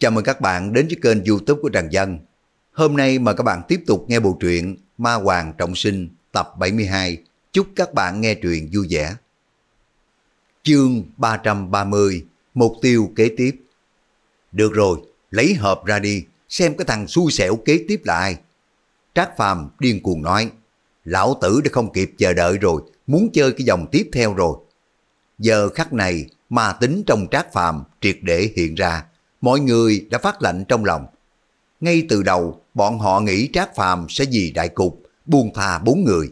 Chào mừng các bạn đến với kênh youtube của Trần Dân. Hôm nay mời các bạn tiếp tục nghe bộ truyện Ma Hoàng Trọng Sinh tập 72. Chúc các bạn nghe truyện vui vẻ. Chương 330 Mục tiêu kế tiếp Được rồi, lấy hộp ra đi, xem cái thằng xui xẻo kế tiếp là ai. Trác Phàm điên cuồng nói, lão tử đã không kịp chờ đợi rồi, muốn chơi cái dòng tiếp theo rồi. Giờ khắc này, ma tính trong Trác Phàm triệt để hiện ra Mọi người đã phát lệnh trong lòng. Ngay từ đầu, bọn họ nghĩ Trác Phàm sẽ vì đại cục, buông thà bốn người.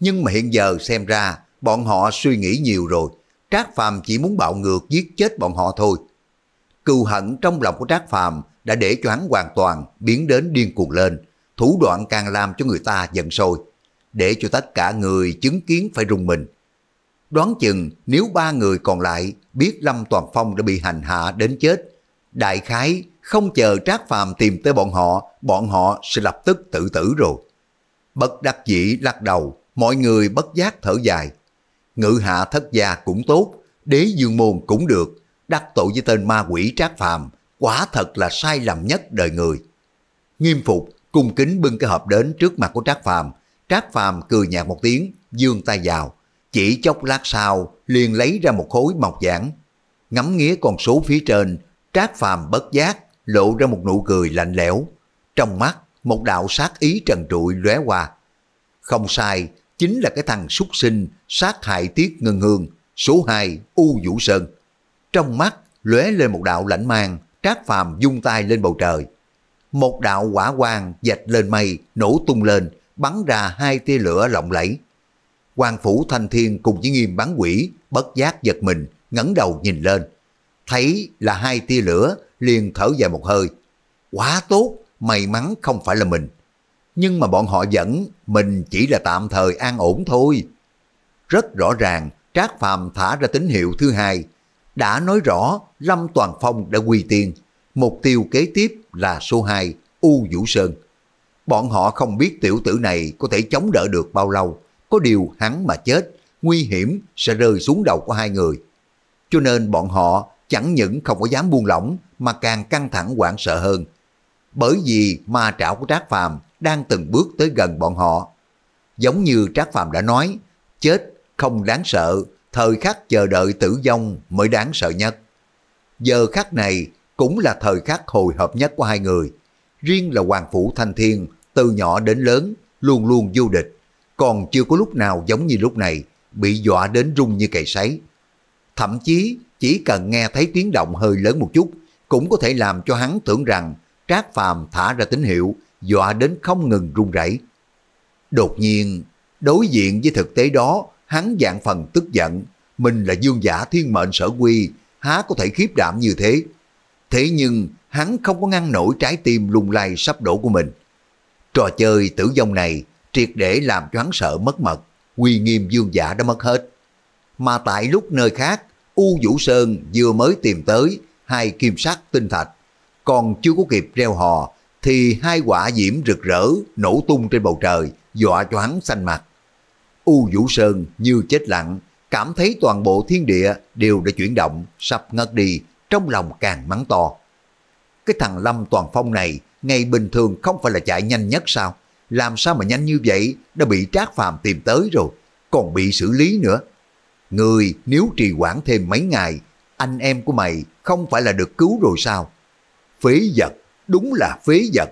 Nhưng mà hiện giờ xem ra, bọn họ suy nghĩ nhiều rồi. Trác Phàm chỉ muốn bạo ngược giết chết bọn họ thôi. Cừu hận trong lòng của Trác Phàm đã để cho hắn hoàn toàn biến đến điên cuồng lên. Thủ đoạn càng làm cho người ta giận sôi. Để cho tất cả người chứng kiến phải rung mình. Đoán chừng nếu ba người còn lại biết Lâm Toàn Phong đã bị hành hạ đến chết đại khái không chờ Trác Phàm tìm tới bọn họ, bọn họ sẽ lập tức tự tử rồi. Bất đắc dĩ lắc đầu, mọi người bất giác thở dài. Ngự hạ thất gia cũng tốt, đế dương môn cũng được, đắc tội với tên ma quỷ Trác Phàm quả thật là sai lầm nhất đời người. Nghiêm phục, cung kính bưng cái hộp đến trước mặt của Trác Phàm Trác Phàm cười nhạt một tiếng, dương tay vào. Chỉ chốc lát sau, liền lấy ra một khối mộc giảng. Ngắm nghía con số phía trên, Trác Phàm bất giác lộ ra một nụ cười lạnh lẽo, trong mắt một đạo sát ý trần trụi lóe qua. Không sai, chính là cái thằng súc sinh sát hại Tiết Ngân Hương, số 2 U Vũ Sơn. Trong mắt lóe lên một đạo lãnh mang, Trác Phàm dung tay lên bầu trời. Một đạo quả quang dạch lên mây, nổ tung lên, bắn ra hai tia lửa lộng lẫy. Quan phủ Thanh Thiên cùng với Nghiêm Bán Quỷ bất giác giật mình, ngẩng đầu nhìn lên thấy là hai tia lửa, liền thở dài một hơi. Quá tốt, may mắn không phải là mình. Nhưng mà bọn họ vẫn, mình chỉ là tạm thời an ổn thôi. Rất rõ ràng, Trác Phàm thả ra tín hiệu thứ hai, đã nói rõ Lâm Toàn Phong đã quy tiên, mục tiêu kế tiếp là số 2, U Vũ Sơn. Bọn họ không biết tiểu tử này có thể chống đỡ được bao lâu, có điều hắn mà chết, nguy hiểm sẽ rơi xuống đầu của hai người. Cho nên bọn họ chẳng những không có dám buông lỏng mà càng căng thẳng hoảng sợ hơn. Bởi vì ma trảo của Trác Phàm đang từng bước tới gần bọn họ. Giống như Trác Phàm đã nói, chết không đáng sợ, thời khắc chờ đợi tử vong mới đáng sợ nhất. Giờ khắc này cũng là thời khắc hồi hợp nhất của hai người. Riêng là Hoàng Phủ Thanh Thiên, từ nhỏ đến lớn, luôn luôn vô địch, còn chưa có lúc nào giống như lúc này, bị dọa đến rung như cày sấy. Thậm chí chỉ cần nghe thấy tiếng động hơi lớn một chút, cũng có thể làm cho hắn tưởng rằng Trác Phàm thả ra tín hiệu, dọa đến không ngừng run rẩy. Đột nhiên, đối diện với thực tế đó, hắn dạng phần tức giận, mình là dương giả thiên mệnh sở quy, há có thể khiếp đảm như thế. Thế nhưng, hắn không có ngăn nổi trái tim lung lay sắp đổ của mình. Trò chơi tử vong này triệt để làm cho hắn sợ mất mật, uy nghiêm dương giả đã mất hết. Mà tại lúc nơi khác, U Vũ Sơn vừa mới tìm tới hai kim sắc tinh thạch, còn chưa có kịp reo hò thì hai quả diễm rực rỡ nổ tung trên bầu trời, dọa cho hắn xanh mặt. U Vũ Sơn như chết lặng, cảm thấy toàn bộ thiên địa đều đã chuyển động, sắp ngất đi, trong lòng càng mắng to. Cái thằng Lâm Toàn Phong này, ngày bình thường không phải là chạy nhanh nhất sao? Làm sao mà nhanh như vậy, đã bị Trác Phàm tìm tới rồi, còn bị xử lý nữa. Người nếu trì quản thêm mấy ngày, anh em của mày không phải là được cứu rồi sao? Phế vật, đúng là phế vật.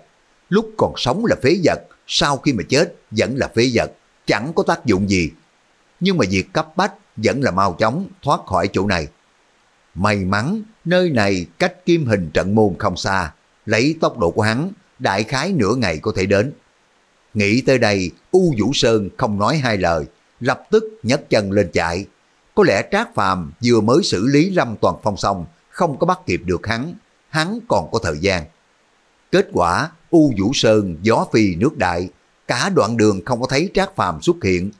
Lúc còn sống là phế vật, sau khi mà chết vẫn là phế vật, chẳng có tác dụng gì. Nhưng mà việc cấp bách vẫn là mau chóng thoát khỏi chỗ này. May mắn, nơi này cách kim hình trận môn không xa, lấy tốc độ của hắn, đại khái nửa ngày có thể đến. Nghĩ tới đây, U Vũ Sơn không nói hai lời, lập tức nhấc chân lên chạy, có lẽ Trác Phàm vừa mới xử lý Lâm Toàn Phong xong, không có bắt kịp được hắn, hắn còn có thời gian. Kết quả, U Vũ Sơn gió phi nước đại, cả đoạn đường không có thấy Trác Phàm xuất hiện.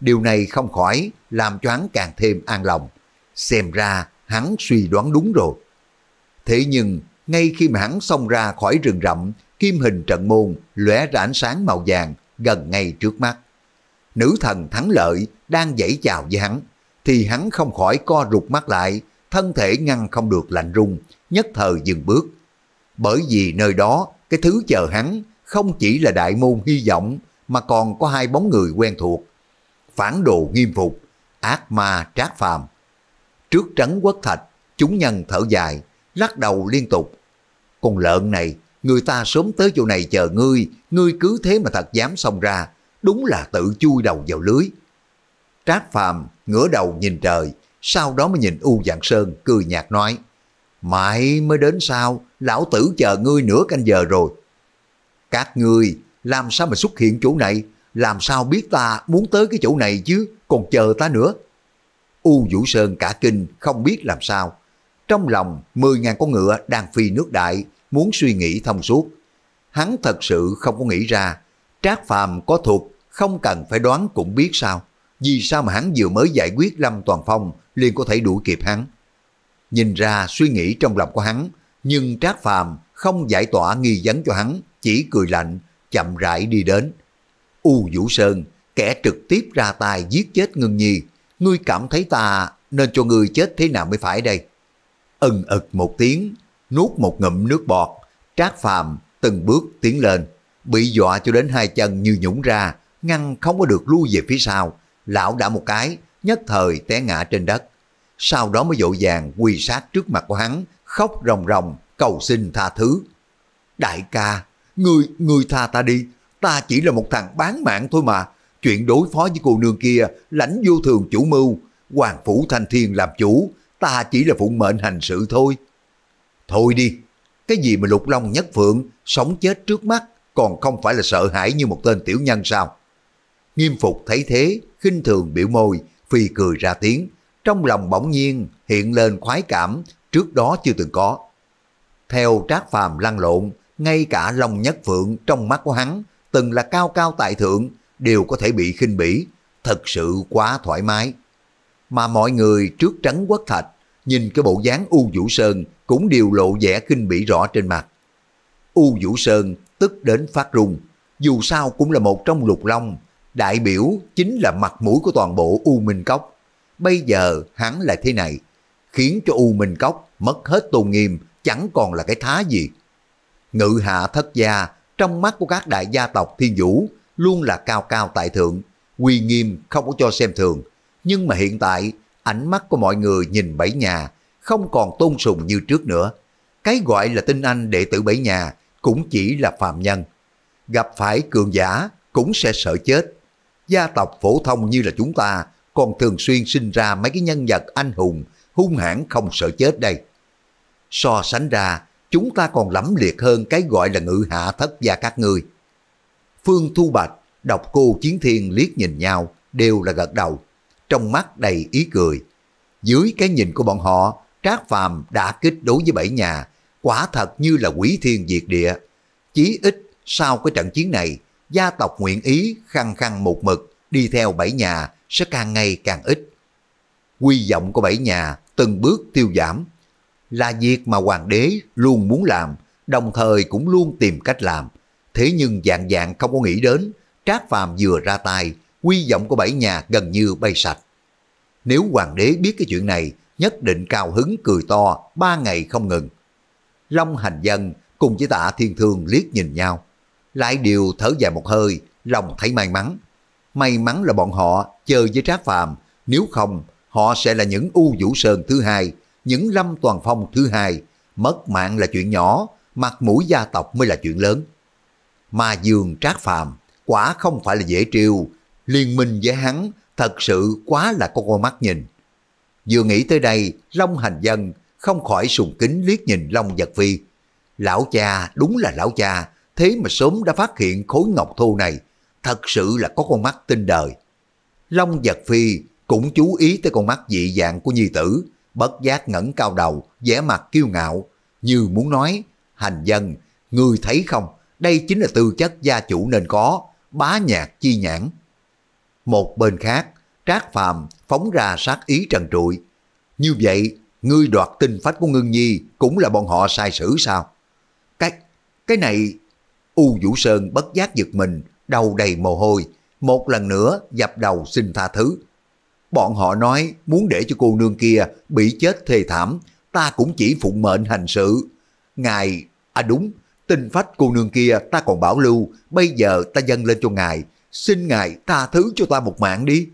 Điều này không khỏi làm cho hắn càng thêm an lòng. Xem ra hắn suy đoán đúng rồi. Thế nhưng, ngay khi mà hắn xông ra khỏi rừng rậm, kim hình trận môn lóe ra ánh sáng màu vàng gần ngay trước mắt. Nữ thần thắng lợi đang dãy chào với hắn thì hắn không khỏi co rụt mắt lại, thân thể ngăn không được lạnh rung, nhất thời dừng bước. Bởi vì nơi đó, cái thứ chờ hắn không chỉ là đại môn hy vọng, mà còn có hai bóng người quen thuộc. Phản đồ nghiêm phục, ác ma trác phàm. Trước trấn quốc thạch, chúng nhân thở dài, lắc đầu liên tục. Con lợn này, người ta sớm tới chỗ này chờ ngươi, ngươi cứ thế mà thật dám xông ra, đúng là tự chui đầu vào lưới. Trác phàm ngửa đầu nhìn trời, sau đó mới nhìn U Dạng Sơn cười nhạt nói, mãi mới đến sao, lão tử chờ ngươi nửa canh giờ rồi. Các ngươi, làm sao mà xuất hiện chỗ này, làm sao biết ta muốn tới cái chỗ này chứ, còn chờ ta nữa. U Vũ Sơn cả kinh, không biết làm sao. Trong lòng, 10.000 con ngựa đang phi nước đại, muốn suy nghĩ thông suốt. Hắn thật sự không có nghĩ ra, Trác Phàm có thuộc, không cần phải đoán cũng biết sao vì sao mà hắn vừa mới giải quyết Lâm Toàn Phong liền có thể đuổi kịp hắn. Nhìn ra suy nghĩ trong lòng của hắn, nhưng Trác Phàm không giải tỏa nghi vấn cho hắn, chỉ cười lạnh, chậm rãi đi đến. U Vũ Sơn, kẻ trực tiếp ra tay giết chết Ngân Nhi, ngươi cảm thấy ta nên cho ngươi chết thế nào mới phải đây? Ân ực một tiếng, nuốt một ngụm nước bọt, Trác Phàm từng bước tiến lên, bị dọa cho đến hai chân như nhũng ra, ngăn không có được lui về phía sau, lão đã một cái, nhất thời té ngã trên đất. Sau đó mới dội vàng quỳ sát trước mặt của hắn, khóc ròng ròng, cầu xin tha thứ. Đại ca, người người tha ta đi, ta chỉ là một thằng bán mạng thôi mà. Chuyện đối phó với cô nương kia, lãnh vô thường chủ mưu, hoàng phủ thanh thiên làm chủ, ta chỉ là phụng mệnh hành sự thôi. Thôi đi, cái gì mà lục long nhất phượng, sống chết trước mắt, còn không phải là sợ hãi như một tên tiểu nhân sao? Nghiêm phục thấy thế, khinh thường biểu môi, phi cười ra tiếng. Trong lòng bỗng nhiên hiện lên khoái cảm trước đó chưa từng có. Theo trác phàm lăn lộn, ngay cả lòng Nhất Phượng trong mắt của hắn, từng là cao cao tại thượng, đều có thể bị khinh bỉ, thật sự quá thoải mái. Mà mọi người trước trắng quất thạch, nhìn cái bộ dáng U Vũ Sơn cũng đều lộ vẻ khinh bỉ rõ trên mặt. U Vũ Sơn tức đến phát rung, dù sao cũng là một trong lục long đại biểu chính là mặt mũi của toàn bộ U Minh Cốc. Bây giờ hắn lại thế này, khiến cho U Minh Cốc mất hết tôn nghiêm, chẳng còn là cái thá gì. Ngự hạ thất gia, trong mắt của các đại gia tộc thiên vũ, luôn là cao cao tại thượng, uy nghiêm không có cho xem thường. Nhưng mà hiện tại, ánh mắt của mọi người nhìn bảy nhà, không còn tôn sùng như trước nữa. Cái gọi là tinh anh đệ tử bảy nhà cũng chỉ là phạm nhân. Gặp phải cường giả cũng sẽ sợ chết, gia tộc phổ thông như là chúng ta còn thường xuyên sinh ra mấy cái nhân vật anh hùng, hung hãn không sợ chết đây. So sánh ra, chúng ta còn lẫm liệt hơn cái gọi là ngự hạ thất gia các ngươi. Phương Thu Bạch, đọc cô Chiến Thiên liếc nhìn nhau, đều là gật đầu, trong mắt đầy ý cười. Dưới cái nhìn của bọn họ, Trác Phàm đã kích đối với bảy nhà, quả thật như là quỷ thiên diệt địa. Chí ít sau cái trận chiến này, gia tộc nguyện ý khăng khăng một mực đi theo bảy nhà sẽ càng ngày càng ít. Quy vọng của bảy nhà từng bước tiêu giảm là việc mà hoàng đế luôn muốn làm, đồng thời cũng luôn tìm cách làm. Thế nhưng dạng dạng không có nghĩ đến, Trác Phàm vừa ra tay, quy vọng của bảy nhà gần như bay sạch. Nếu hoàng đế biết cái chuyện này, nhất định cao hứng cười to ba ngày không ngừng. Long hành dân cùng với tạ thiên thương liếc nhìn nhau lại đều thở dài một hơi, lòng thấy may mắn. May mắn là bọn họ chơi với Trác Phàm, nếu không họ sẽ là những U Vũ Sơn thứ hai, những Lâm Toàn Phong thứ hai, mất mạng là chuyện nhỏ, mặt mũi gia tộc mới là chuyện lớn. Mà Dương Trác Phàm quả không phải là dễ triều, liên minh với hắn thật sự quá là có con mắt nhìn. Vừa nghĩ tới đây, Long Hành Dân không khỏi sùng kính liếc nhìn Long Giật Phi. Lão cha đúng là lão cha, thế mà sớm đã phát hiện khối ngọc thô này, thật sự là có con mắt tinh đời. Long giật phi cũng chú ý tới con mắt dị dạng của nhi tử, bất giác ngẩng cao đầu, vẻ mặt kiêu ngạo, như muốn nói, hành dân, người thấy không, đây chính là tư chất gia chủ nên có, bá nhạc chi nhãn. Một bên khác, Trác Phàm phóng ra sát ý trần trụi. Như vậy, ngươi đoạt tinh phách của Ngưng Nhi cũng là bọn họ sai sử sao? Cái cái này U Vũ Sơn bất giác giật mình, đầu đầy mồ hôi, một lần nữa dập đầu xin tha thứ. Bọn họ nói muốn để cho cô nương kia bị chết thê thảm, ta cũng chỉ phụng mệnh hành sự. Ngài, à đúng, tinh phách cô nương kia ta còn bảo lưu, bây giờ ta dâng lên cho ngài, xin ngài tha thứ cho ta một mạng đi.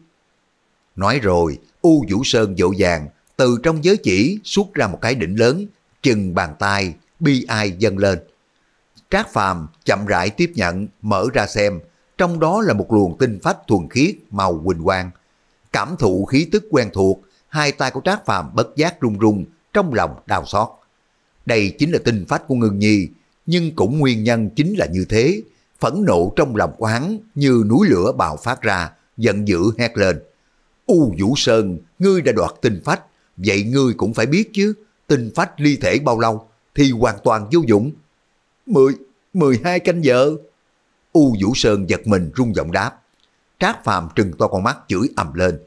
Nói rồi, U Vũ Sơn dỗ dàng, từ trong giới chỉ xuất ra một cái đỉnh lớn, chừng bàn tay, bi ai dâng lên. Trác Phàm chậm rãi tiếp nhận, mở ra xem, trong đó là một luồng tinh phách thuần khiết màu huỳnh quang. Cảm thụ khí tức quen thuộc, hai tay của Trác Phàm bất giác run run, trong lòng đau xót. Đây chính là tinh phách của Ngưng Nhi, nhưng cũng nguyên nhân chính là như thế. Phẫn nộ trong lòng của hắn như núi lửa bạo phát ra, giận dữ hét lên. U Vũ Sơn, ngươi đã đoạt tinh phách, vậy ngươi cũng phải biết chứ, tinh phách ly thể bao lâu thì hoàn toàn vô dụng, mười mười hai canh giờ. U Vũ Sơn giật mình rung giọng đáp. Trác Phàm trừng to con mắt chửi ầm lên.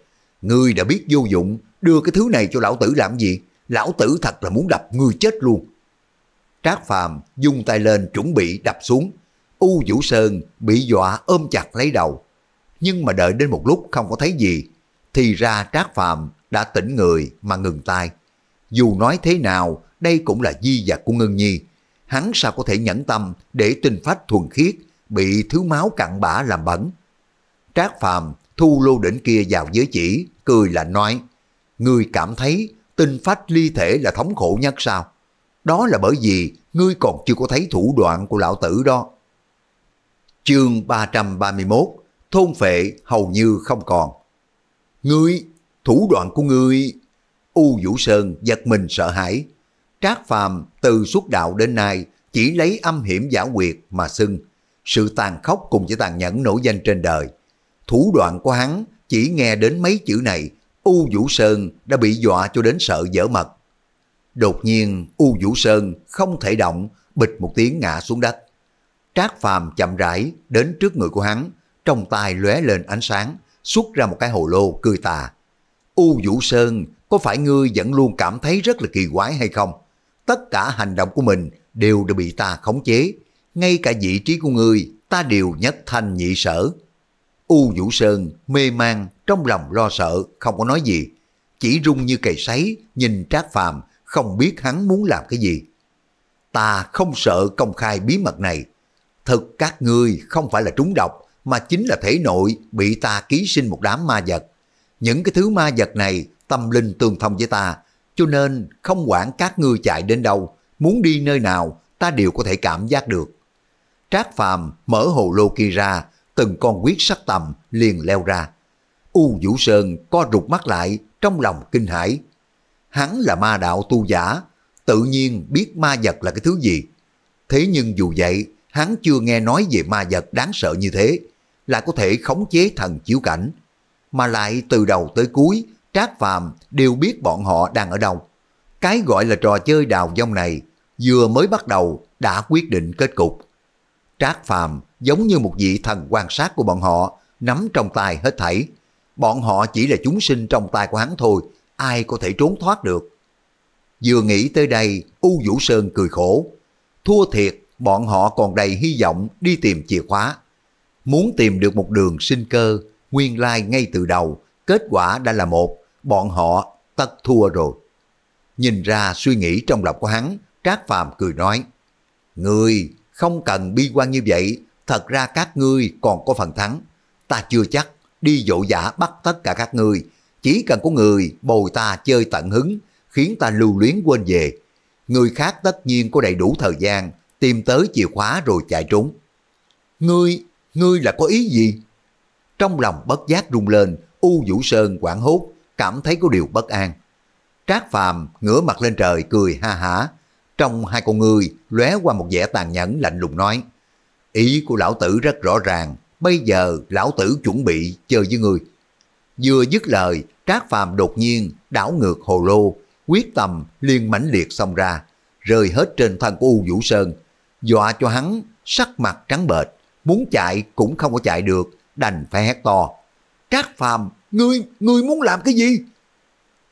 Ngươi đã biết vô dụng, đưa cái thứ này cho lão tử làm gì? Lão tử thật là muốn đập ngươi chết luôn. Trác Phàm dung tay lên chuẩn bị đập xuống. U Vũ Sơn bị dọa ôm chặt lấy đầu. Nhưng mà đợi đến một lúc không có thấy gì. Thì ra Trác Phàm đã tỉnh người mà ngừng tay. Dù nói thế nào, đây cũng là di vật của Ngân Nhi hắn sao có thể nhẫn tâm để tinh phách thuần khiết bị thứ máu cặn bã làm bẩn. Trác Phàm thu lô đỉnh kia vào giới chỉ, cười là nói, ngươi cảm thấy tinh phách ly thể là thống khổ nhất sao? Đó là bởi vì ngươi còn chưa có thấy thủ đoạn của lão tử đó. Chương 331 Thôn phệ hầu như không còn. Ngươi, thủ đoạn của ngươi... U Vũ Sơn giật mình sợ hãi, Trác Phàm từ xuất đạo đến nay chỉ lấy âm hiểm giả quyệt mà xưng. Sự tàn khốc cùng với tàn nhẫn nổi danh trên đời. Thủ đoạn của hắn chỉ nghe đến mấy chữ này, U Vũ Sơn đã bị dọa cho đến sợ dở mật. Đột nhiên U Vũ Sơn không thể động, bịch một tiếng ngã xuống đất. Trác Phàm chậm rãi đến trước người của hắn, trong tay lóe lên ánh sáng, xuất ra một cái hồ lô cười tà. U Vũ Sơn, có phải ngươi vẫn luôn cảm thấy rất là kỳ quái hay không? tất cả hành động của mình đều đã bị ta khống chế. Ngay cả vị trí của người, ta đều nhất thanh nhị sở. U Vũ Sơn mê man trong lòng lo sợ, không có nói gì. Chỉ rung như cây sấy, nhìn Trác Phàm không biết hắn muốn làm cái gì. Ta không sợ công khai bí mật này. Thực các ngươi không phải là trúng độc, mà chính là thể nội bị ta ký sinh một đám ma vật. Những cái thứ ma vật này tâm linh tương thông với ta, cho nên không quản các ngươi chạy đến đâu, muốn đi nơi nào, ta đều có thể cảm giác được. Trác Phàm mở hồ lô kia ra, từng con quyết sắc tầm liền leo ra. U Vũ Sơn co rụt mắt lại, trong lòng kinh hãi. Hắn là ma đạo tu giả, tự nhiên biết ma vật là cái thứ gì. Thế nhưng dù vậy, hắn chưa nghe nói về ma vật đáng sợ như thế, là có thể khống chế thần chiếu cảnh. Mà lại từ đầu tới cuối Trác Phàm đều biết bọn họ đang ở đâu. Cái gọi là trò chơi đào dông này vừa mới bắt đầu đã quyết định kết cục. Trác Phàm giống như một vị thần quan sát của bọn họ, nắm trong tay hết thảy. Bọn họ chỉ là chúng sinh trong tay của hắn thôi, ai có thể trốn thoát được. Vừa nghĩ tới đây, U Vũ Sơn cười khổ. Thua thiệt, bọn họ còn đầy hy vọng đi tìm chìa khóa. Muốn tìm được một đường sinh cơ, nguyên lai ngay từ đầu, kết quả đã là một bọn họ tất thua rồi. Nhìn ra suy nghĩ trong lòng của hắn, Trác Phàm cười nói, Người không cần bi quan như vậy, thật ra các ngươi còn có phần thắng. Ta chưa chắc đi dỗ dã bắt tất cả các ngươi, chỉ cần có người bồi ta chơi tận hứng, khiến ta lưu luyến quên về. Người khác tất nhiên có đầy đủ thời gian, tìm tới chìa khóa rồi chạy trốn. Ngươi, ngươi là có ý gì? Trong lòng bất giác rung lên, U Vũ Sơn quảng hốt, cảm thấy có điều bất an. Trác Phàm ngửa mặt lên trời cười ha hả, trong hai con người lóe qua một vẻ tàn nhẫn lạnh lùng nói. Ý của lão tử rất rõ ràng, bây giờ lão tử chuẩn bị chơi với người. Vừa dứt lời, Trác Phàm đột nhiên đảo ngược hồ lô, quyết tâm liên mãnh liệt xông ra, rơi hết trên thân của U Vũ Sơn, dọa cho hắn sắc mặt trắng bệch, muốn chạy cũng không có chạy được, đành phải hét to. Trác Phàm Ngươi, ngươi muốn làm cái gì?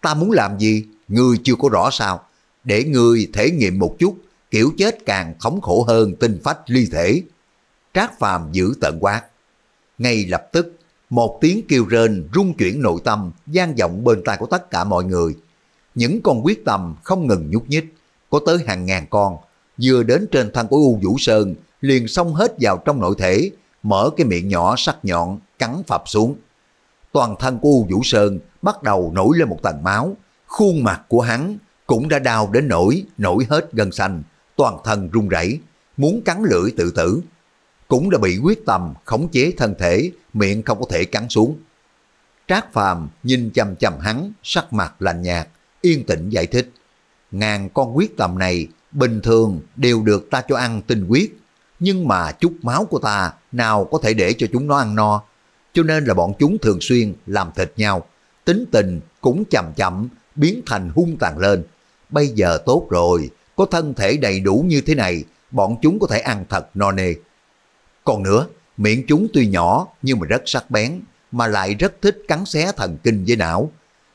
Ta muốn làm gì? Ngươi chưa có rõ sao? Để ngươi thể nghiệm một chút, kiểu chết càng khống khổ hơn tinh phách ly thể. Trác phàm giữ tận quát. Ngay lập tức, một tiếng kêu rên rung chuyển nội tâm, gian vọng bên tai của tất cả mọi người. Những con quyết tâm không ngừng nhúc nhích, có tới hàng ngàn con, vừa đến trên thân của U Vũ Sơn, liền xông hết vào trong nội thể, mở cái miệng nhỏ sắc nhọn, cắn phập xuống toàn thân của U Vũ Sơn bắt đầu nổi lên một tầng máu, khuôn mặt của hắn cũng đã đau đến nổi, nổi hết gân xanh, toàn thân run rẩy, muốn cắn lưỡi tự tử. Cũng đã bị quyết tâm khống chế thân thể, miệng không có thể cắn xuống. Trác Phàm nhìn chằm chằm hắn, sắc mặt lạnh nhạt, yên tĩnh giải thích. Ngàn con quyết tâm này bình thường đều được ta cho ăn tinh quyết, nhưng mà chút máu của ta nào có thể để cho chúng nó ăn no cho nên là bọn chúng thường xuyên làm thịt nhau. Tính tình cũng chậm chậm biến thành hung tàn lên. Bây giờ tốt rồi, có thân thể đầy đủ như thế này, bọn chúng có thể ăn thật no nê. Còn nữa, miệng chúng tuy nhỏ nhưng mà rất sắc bén, mà lại rất thích cắn xé thần kinh với não.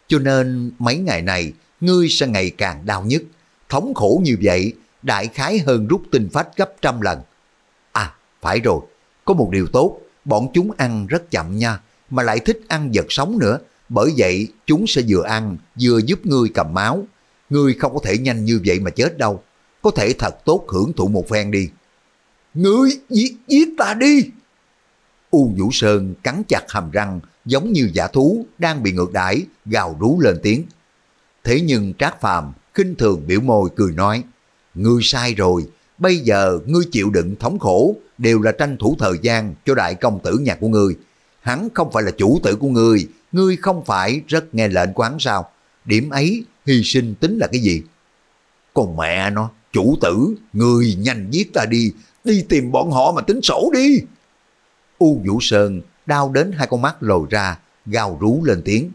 Cho nên mấy ngày này, ngươi sẽ ngày càng đau nhất, thống khổ như vậy, đại khái hơn rút tinh phách gấp trăm lần. À, phải rồi, có một điều tốt, bọn chúng ăn rất chậm nha, mà lại thích ăn vật sống nữa, bởi vậy chúng sẽ vừa ăn vừa giúp ngươi cầm máu. Ngươi không có thể nhanh như vậy mà chết đâu, có thể thật tốt hưởng thụ một phen đi. Ngươi giết, giết ta đi! U Vũ Sơn cắn chặt hàm răng giống như giả thú đang bị ngược đãi gào rú lên tiếng. Thế nhưng Trác Phàm khinh thường biểu môi cười nói, ngươi sai rồi, bây giờ ngươi chịu đựng thống khổ đều là tranh thủ thời gian cho đại công tử nhà của ngươi. Hắn không phải là chủ tử của ngươi, ngươi không phải rất nghe lệnh quán sao? Điểm ấy hy sinh tính là cái gì? Còn mẹ nó, chủ tử, ngươi nhanh giết ta đi, đi tìm bọn họ mà tính sổ đi. U Vũ Sơn đau đến hai con mắt lồi ra, gào rú lên tiếng.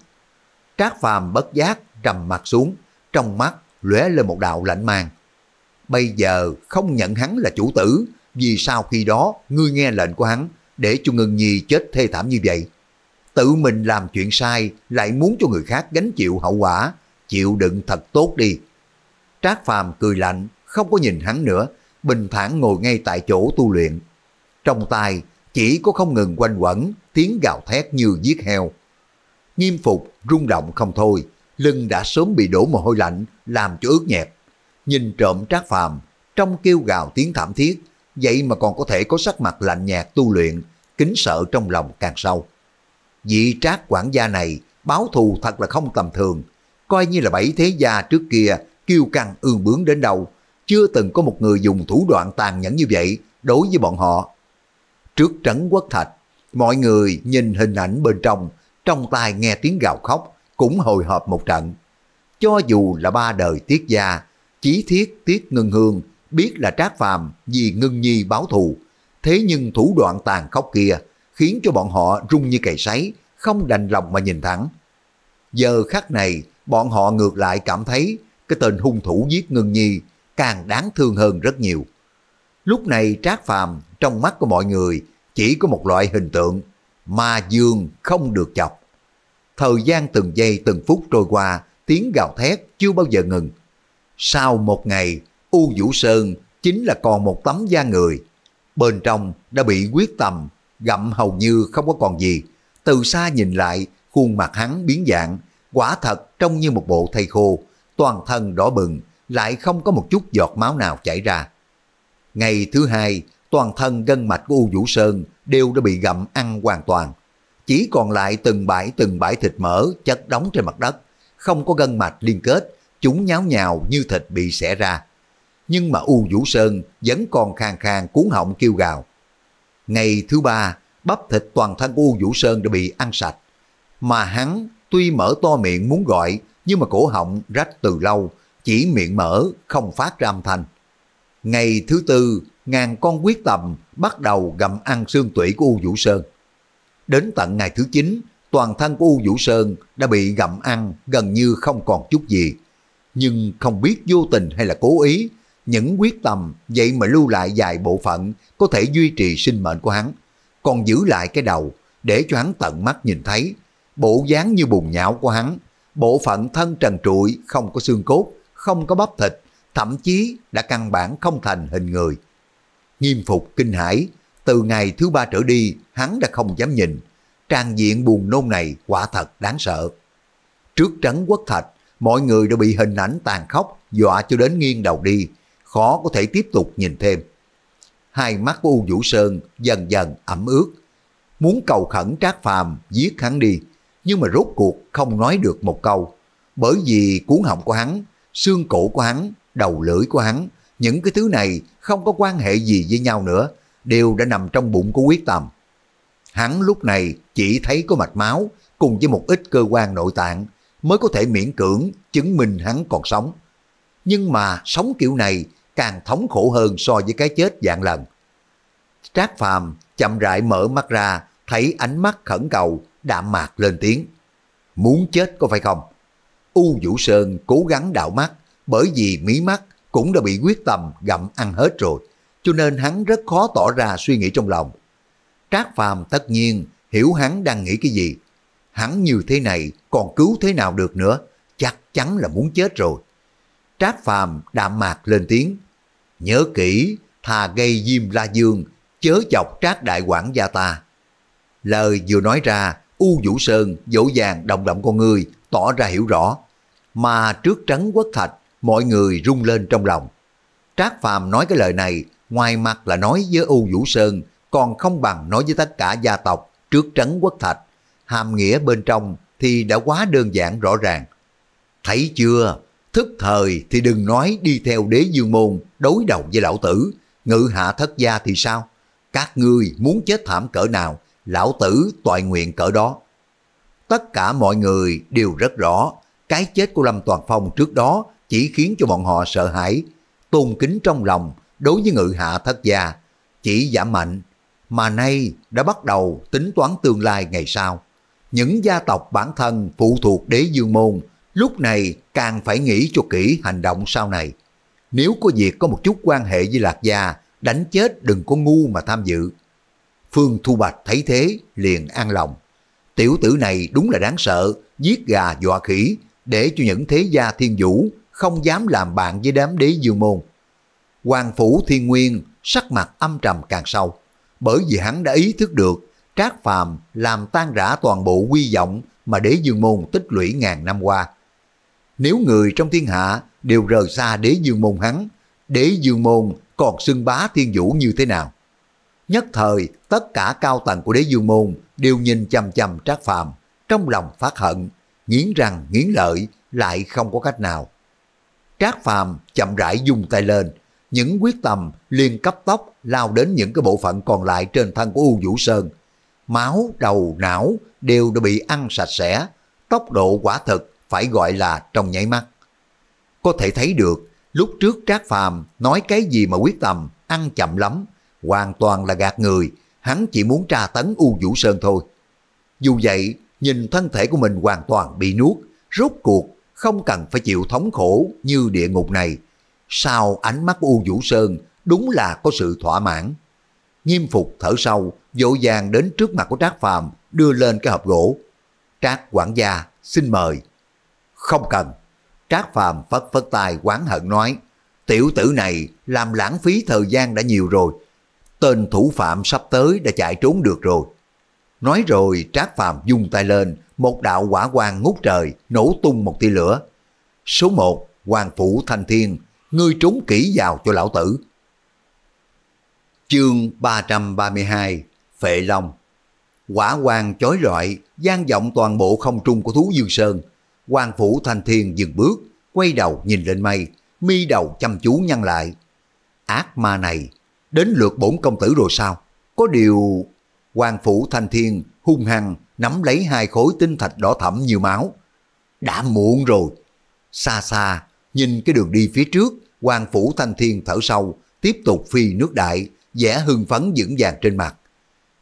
Trác Phàm bất giác trầm mặt xuống, trong mắt lóe lên một đạo lạnh mang. Bây giờ không nhận hắn là chủ tử, vì sao khi đó ngươi nghe lệnh của hắn để cho Ngân Nhi chết thê thảm như vậy. Tự mình làm chuyện sai lại muốn cho người khác gánh chịu hậu quả, chịu đựng thật tốt đi. Trác Phàm cười lạnh, không có nhìn hắn nữa, bình thản ngồi ngay tại chỗ tu luyện. Trong tay chỉ có không ngừng quanh quẩn, tiếng gào thét như giết heo. Nghiêm phục, rung động không thôi, lưng đã sớm bị đổ mồ hôi lạnh, làm cho ướt nhẹp. Nhìn trộm trác phàm, trong kêu gào tiếng thảm thiết, vậy mà còn có thể có sắc mặt lạnh nhạt tu luyện, kính sợ trong lòng càng sâu. Vị trác quản gia này báo thù thật là không tầm thường, coi như là bảy thế gia trước kia kiêu căng ương bướng đến đâu, chưa từng có một người dùng thủ đoạn tàn nhẫn như vậy đối với bọn họ. Trước trấn quốc thạch, mọi người nhìn hình ảnh bên trong, trong tai nghe tiếng gào khóc, cũng hồi hộp một trận. Cho dù là ba đời tiết gia, chí thiết tiết ngân hương biết là Trác Phàm vì ngưng Nhi báo thù, thế nhưng thủ đoạn tàn khốc kia khiến cho bọn họ rung như cày sấy, không đành lòng mà nhìn thẳng. Giờ khắc này, bọn họ ngược lại cảm thấy cái tên hung thủ giết ngưng Nhi càng đáng thương hơn rất nhiều. Lúc này Trác Phàm trong mắt của mọi người chỉ có một loại hình tượng, ma dương không được chọc. Thời gian từng giây từng phút trôi qua, tiếng gào thét chưa bao giờ ngừng. Sau một ngày, U Vũ Sơn chính là còn một tấm da người. Bên trong đã bị quyết tầm, gặm hầu như không có còn gì. Từ xa nhìn lại, khuôn mặt hắn biến dạng, quả thật trông như một bộ thây khô, toàn thân đỏ bừng, lại không có một chút giọt máu nào chảy ra. Ngày thứ hai, toàn thân gân mạch của U Vũ Sơn đều đã bị gặm ăn hoàn toàn. Chỉ còn lại từng bãi từng bãi thịt mỡ chất đóng trên mặt đất, không có gân mạch liên kết, chúng nháo nhào như thịt bị xẻ ra nhưng mà U Vũ Sơn vẫn còn khang khang cuốn họng kêu gào. Ngày thứ ba, bắp thịt toàn thân U Vũ Sơn đã bị ăn sạch. Mà hắn tuy mở to miệng muốn gọi, nhưng mà cổ họng rách từ lâu, chỉ miệng mở, không phát ra âm thanh. Ngày thứ tư, ngàn con quyết tầm bắt đầu gặm ăn xương tủy của U Vũ Sơn. Đến tận ngày thứ chín, toàn thân của U Vũ Sơn đã bị gặm ăn gần như không còn chút gì. Nhưng không biết vô tình hay là cố ý, những quyết tâm vậy mà lưu lại vài bộ phận có thể duy trì sinh mệnh của hắn, còn giữ lại cái đầu để cho hắn tận mắt nhìn thấy bộ dáng như bùn nhão của hắn, bộ phận thân trần trụi không có xương cốt, không có bắp thịt, thậm chí đã căn bản không thành hình người. Nghiêm phục kinh hãi, từ ngày thứ ba trở đi hắn đã không dám nhìn, trang diện buồn nôn này quả thật đáng sợ. Trước trấn quốc thạch, mọi người đã bị hình ảnh tàn khốc dọa cho đến nghiêng đầu đi, khó có thể tiếp tục nhìn thêm. Hai mắt của U Vũ Sơn dần dần ẩm ướt, muốn cầu khẩn Trác Phàm giết hắn đi, nhưng mà rốt cuộc không nói được một câu, bởi vì cuốn họng của hắn, xương cổ của hắn, đầu lưỡi của hắn, những cái thứ này không có quan hệ gì với nhau nữa, đều đã nằm trong bụng của quyết tâm. Hắn lúc này chỉ thấy có mạch máu cùng với một ít cơ quan nội tạng mới có thể miễn cưỡng chứng minh hắn còn sống. Nhưng mà sống kiểu này càng thống khổ hơn so với cái chết dạng lần. Trác Phàm chậm rãi mở mắt ra, thấy ánh mắt khẩn cầu, đạm mạc lên tiếng. Muốn chết có phải không? U Vũ Sơn cố gắng đạo mắt, bởi vì mí mắt cũng đã bị quyết tâm gặm ăn hết rồi, cho nên hắn rất khó tỏ ra suy nghĩ trong lòng. Trác Phàm tất nhiên hiểu hắn đang nghĩ cái gì. Hắn như thế này còn cứu thế nào được nữa, chắc chắn là muốn chết rồi. Trác Phàm đạm mạc lên tiếng, Nhớ kỹ, thà gây diêm la dương, chớ chọc trác đại quản gia ta. Lời vừa nói ra, U Vũ Sơn dỗ dàng động động con người, tỏ ra hiểu rõ. Mà trước trắng quốc thạch, mọi người rung lên trong lòng. Trác Phàm nói cái lời này, ngoài mặt là nói với U Vũ Sơn, còn không bằng nói với tất cả gia tộc trước trấn quốc thạch. Hàm nghĩa bên trong thì đã quá đơn giản rõ ràng. Thấy chưa, Thức thời thì đừng nói đi theo đế dương môn đối đầu với lão tử, ngự hạ thất gia thì sao? Các ngươi muốn chết thảm cỡ nào, lão tử toại nguyện cỡ đó. Tất cả mọi người đều rất rõ, cái chết của Lâm Toàn Phong trước đó chỉ khiến cho bọn họ sợ hãi, tôn kính trong lòng đối với ngự hạ thất gia, chỉ giảm mạnh, mà nay đã bắt đầu tính toán tương lai ngày sau. Những gia tộc bản thân phụ thuộc đế dương môn lúc này càng phải nghĩ cho kỹ hành động sau này. Nếu có việc có một chút quan hệ với Lạc Gia, đánh chết đừng có ngu mà tham dự. Phương Thu Bạch thấy thế, liền an lòng. Tiểu tử này đúng là đáng sợ, giết gà dọa khỉ, để cho những thế gia thiên vũ không dám làm bạn với đám đế dương môn. Hoàng Phủ Thiên Nguyên sắc mặt âm trầm càng sâu, bởi vì hắn đã ý thức được Trác Phàm làm tan rã toàn bộ quy vọng mà đế dương môn tích lũy ngàn năm qua nếu người trong thiên hạ đều rời xa đế dương môn hắn, đế dương môn còn xưng bá thiên vũ như thế nào? Nhất thời, tất cả cao tầng của đế dương môn đều nhìn chằm chằm trác phàm, trong lòng phát hận, nghiến răng nghiến lợi, lại không có cách nào. Trác phàm chậm rãi dùng tay lên, những quyết tâm liền cấp tóc lao đến những cái bộ phận còn lại trên thân của U Vũ Sơn. Máu, đầu, não đều đã bị ăn sạch sẽ, tốc độ quả thực phải gọi là trong nháy mắt. Có thể thấy được, lúc trước Trác Phàm nói cái gì mà quyết tâm, ăn chậm lắm, hoàn toàn là gạt người, hắn chỉ muốn tra tấn U Vũ Sơn thôi. Dù vậy, nhìn thân thể của mình hoàn toàn bị nuốt, rốt cuộc không cần phải chịu thống khổ như địa ngục này. Sau ánh mắt U Vũ Sơn đúng là có sự thỏa mãn. Nghiêm phục thở sâu, dỗ dàng đến trước mặt của Trác Phàm đưa lên cái hộp gỗ. Trác quản gia, xin mời. Không cần. Trác Phàm phất phất tài quán hận nói, tiểu tử này làm lãng phí thời gian đã nhiều rồi. Tên thủ phạm sắp tới đã chạy trốn được rồi. Nói rồi Trác Phàm dùng tay lên, một đạo quả quang ngút trời, nổ tung một tia lửa. Số 1, Hoàng Phủ Thanh Thiên, ngươi trốn kỹ vào cho lão tử. Chương 332 Phệ Long Quả quang chói rọi, gian vọng toàn bộ không trung của Thú Dương Sơn, Hoàng Phủ Thanh Thiên dừng bước, quay đầu nhìn lên mây, mi đầu chăm chú nhăn lại. Ác ma này, đến lượt bổn công tử rồi sao? Có điều... Hoàng Phủ Thanh Thiên hung hăng nắm lấy hai khối tinh thạch đỏ thẫm như máu. Đã muộn rồi. Xa xa, nhìn cái đường đi phía trước, Hoàng Phủ Thanh Thiên thở sâu, tiếp tục phi nước đại, vẻ hưng phấn dững dàng trên mặt.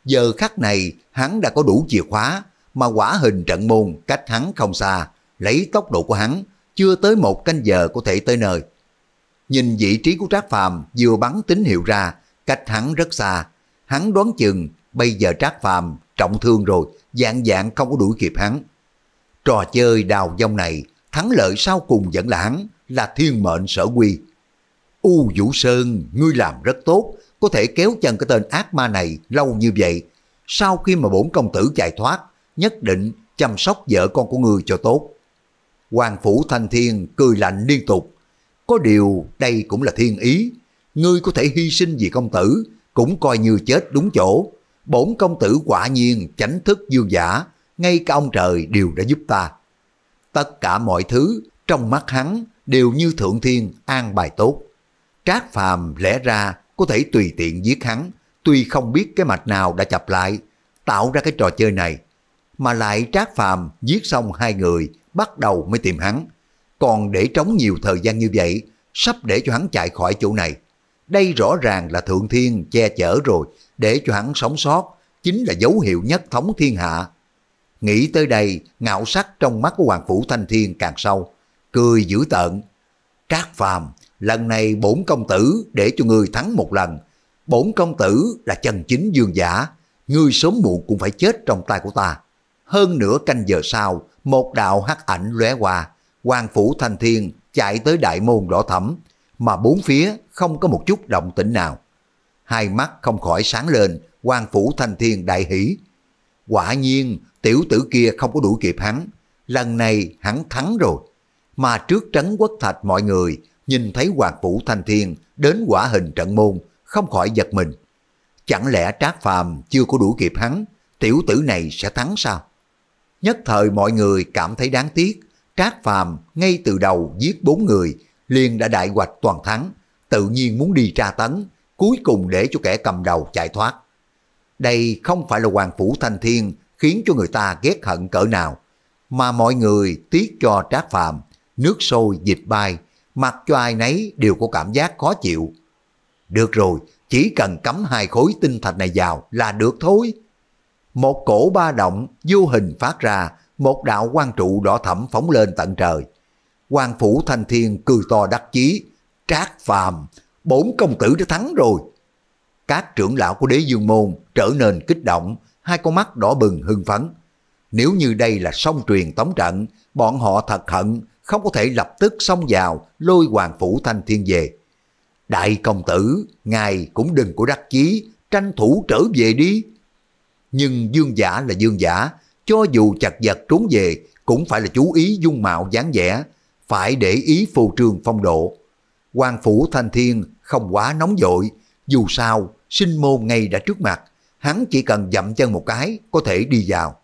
Giờ khắc này, hắn đã có đủ chìa khóa, mà quả hình trận môn cách hắn không xa, lấy tốc độ của hắn, chưa tới một canh giờ có thể tới nơi. Nhìn vị trí của Trác Phàm vừa bắn tín hiệu ra, cách hắn rất xa. Hắn đoán chừng bây giờ Trác Phàm trọng thương rồi, dạng dạng không có đuổi kịp hắn. Trò chơi đào dông này, thắng lợi sau cùng vẫn là hắn, là thiên mệnh sở quy. U Vũ Sơn, ngươi làm rất tốt, có thể kéo chân cái tên ác ma này lâu như vậy. Sau khi mà bổn công tử chạy thoát, nhất định chăm sóc vợ con của ngươi cho tốt. Hoàng Phủ Thanh Thiên cười lạnh liên tục. Có điều đây cũng là thiên ý. Ngươi có thể hy sinh vì công tử, cũng coi như chết đúng chỗ. Bổn công tử quả nhiên chánh thức dương giả, ngay cả ông trời đều đã giúp ta. Tất cả mọi thứ trong mắt hắn đều như thượng thiên an bài tốt. Trác phàm lẽ ra có thể tùy tiện giết hắn, tuy không biết cái mạch nào đã chập lại, tạo ra cái trò chơi này. Mà lại trác phàm giết xong hai người, bắt đầu mới tìm hắn. Còn để trống nhiều thời gian như vậy, sắp để cho hắn chạy khỏi chỗ này. Đây rõ ràng là thượng thiên che chở rồi, để cho hắn sống sót, chính là dấu hiệu nhất thống thiên hạ. Nghĩ tới đây, ngạo sắc trong mắt của Hoàng Phủ Thanh Thiên càng sâu, cười dữ tợn. Trác phàm, lần này bổn công tử để cho ngươi thắng một lần. Bổn công tử là chân chính dương giả, ngươi sớm muộn cũng phải chết trong tay của ta. Hơn nửa canh giờ sau, một đạo hắc ảnh lóe qua, quan phủ thanh thiên chạy tới đại môn đỏ thẫm, mà bốn phía không có một chút động tĩnh nào. Hai mắt không khỏi sáng lên, quan phủ thanh thiên đại hỷ. Quả nhiên, tiểu tử kia không có đuổi kịp hắn, lần này hắn thắng rồi. Mà trước trấn quốc thạch mọi người, nhìn thấy quan phủ thanh thiên đến quả hình trận môn, không khỏi giật mình. Chẳng lẽ trác phàm chưa có đuổi kịp hắn, tiểu tử này sẽ thắng sao? Nhất thời mọi người cảm thấy đáng tiếc, Trác Phàm ngay từ đầu giết bốn người, liền đã đại hoạch toàn thắng, tự nhiên muốn đi tra tấn, cuối cùng để cho kẻ cầm đầu chạy thoát. Đây không phải là Hoàng Phủ Thanh Thiên khiến cho người ta ghét hận cỡ nào, mà mọi người tiếc cho Trác Phàm nước sôi dịch bay, mặc cho ai nấy đều có cảm giác khó chịu. Được rồi, chỉ cần cắm hai khối tinh thạch này vào là được thôi một cổ ba động vô hình phát ra, một đạo quan trụ đỏ thẫm phóng lên tận trời. quan phủ thanh thiên cười to đắc chí, trác phàm, bốn công tử đã thắng rồi. Các trưởng lão của đế dương môn trở nên kích động, hai con mắt đỏ bừng hưng phấn. Nếu như đây là song truyền tống trận, bọn họ thật hận không có thể lập tức xông vào lôi hoàng phủ thanh thiên về. Đại công tử, ngài cũng đừng có đắc chí, tranh thủ trở về đi nhưng dương giả là dương giả, cho dù chặt vật trốn về cũng phải là chú ý dung mạo dáng vẻ, phải để ý phù trường phong độ. quan phủ thanh thiên không quá nóng vội, dù sao sinh môn ngay đã trước mặt, hắn chỉ cần dậm chân một cái có thể đi vào.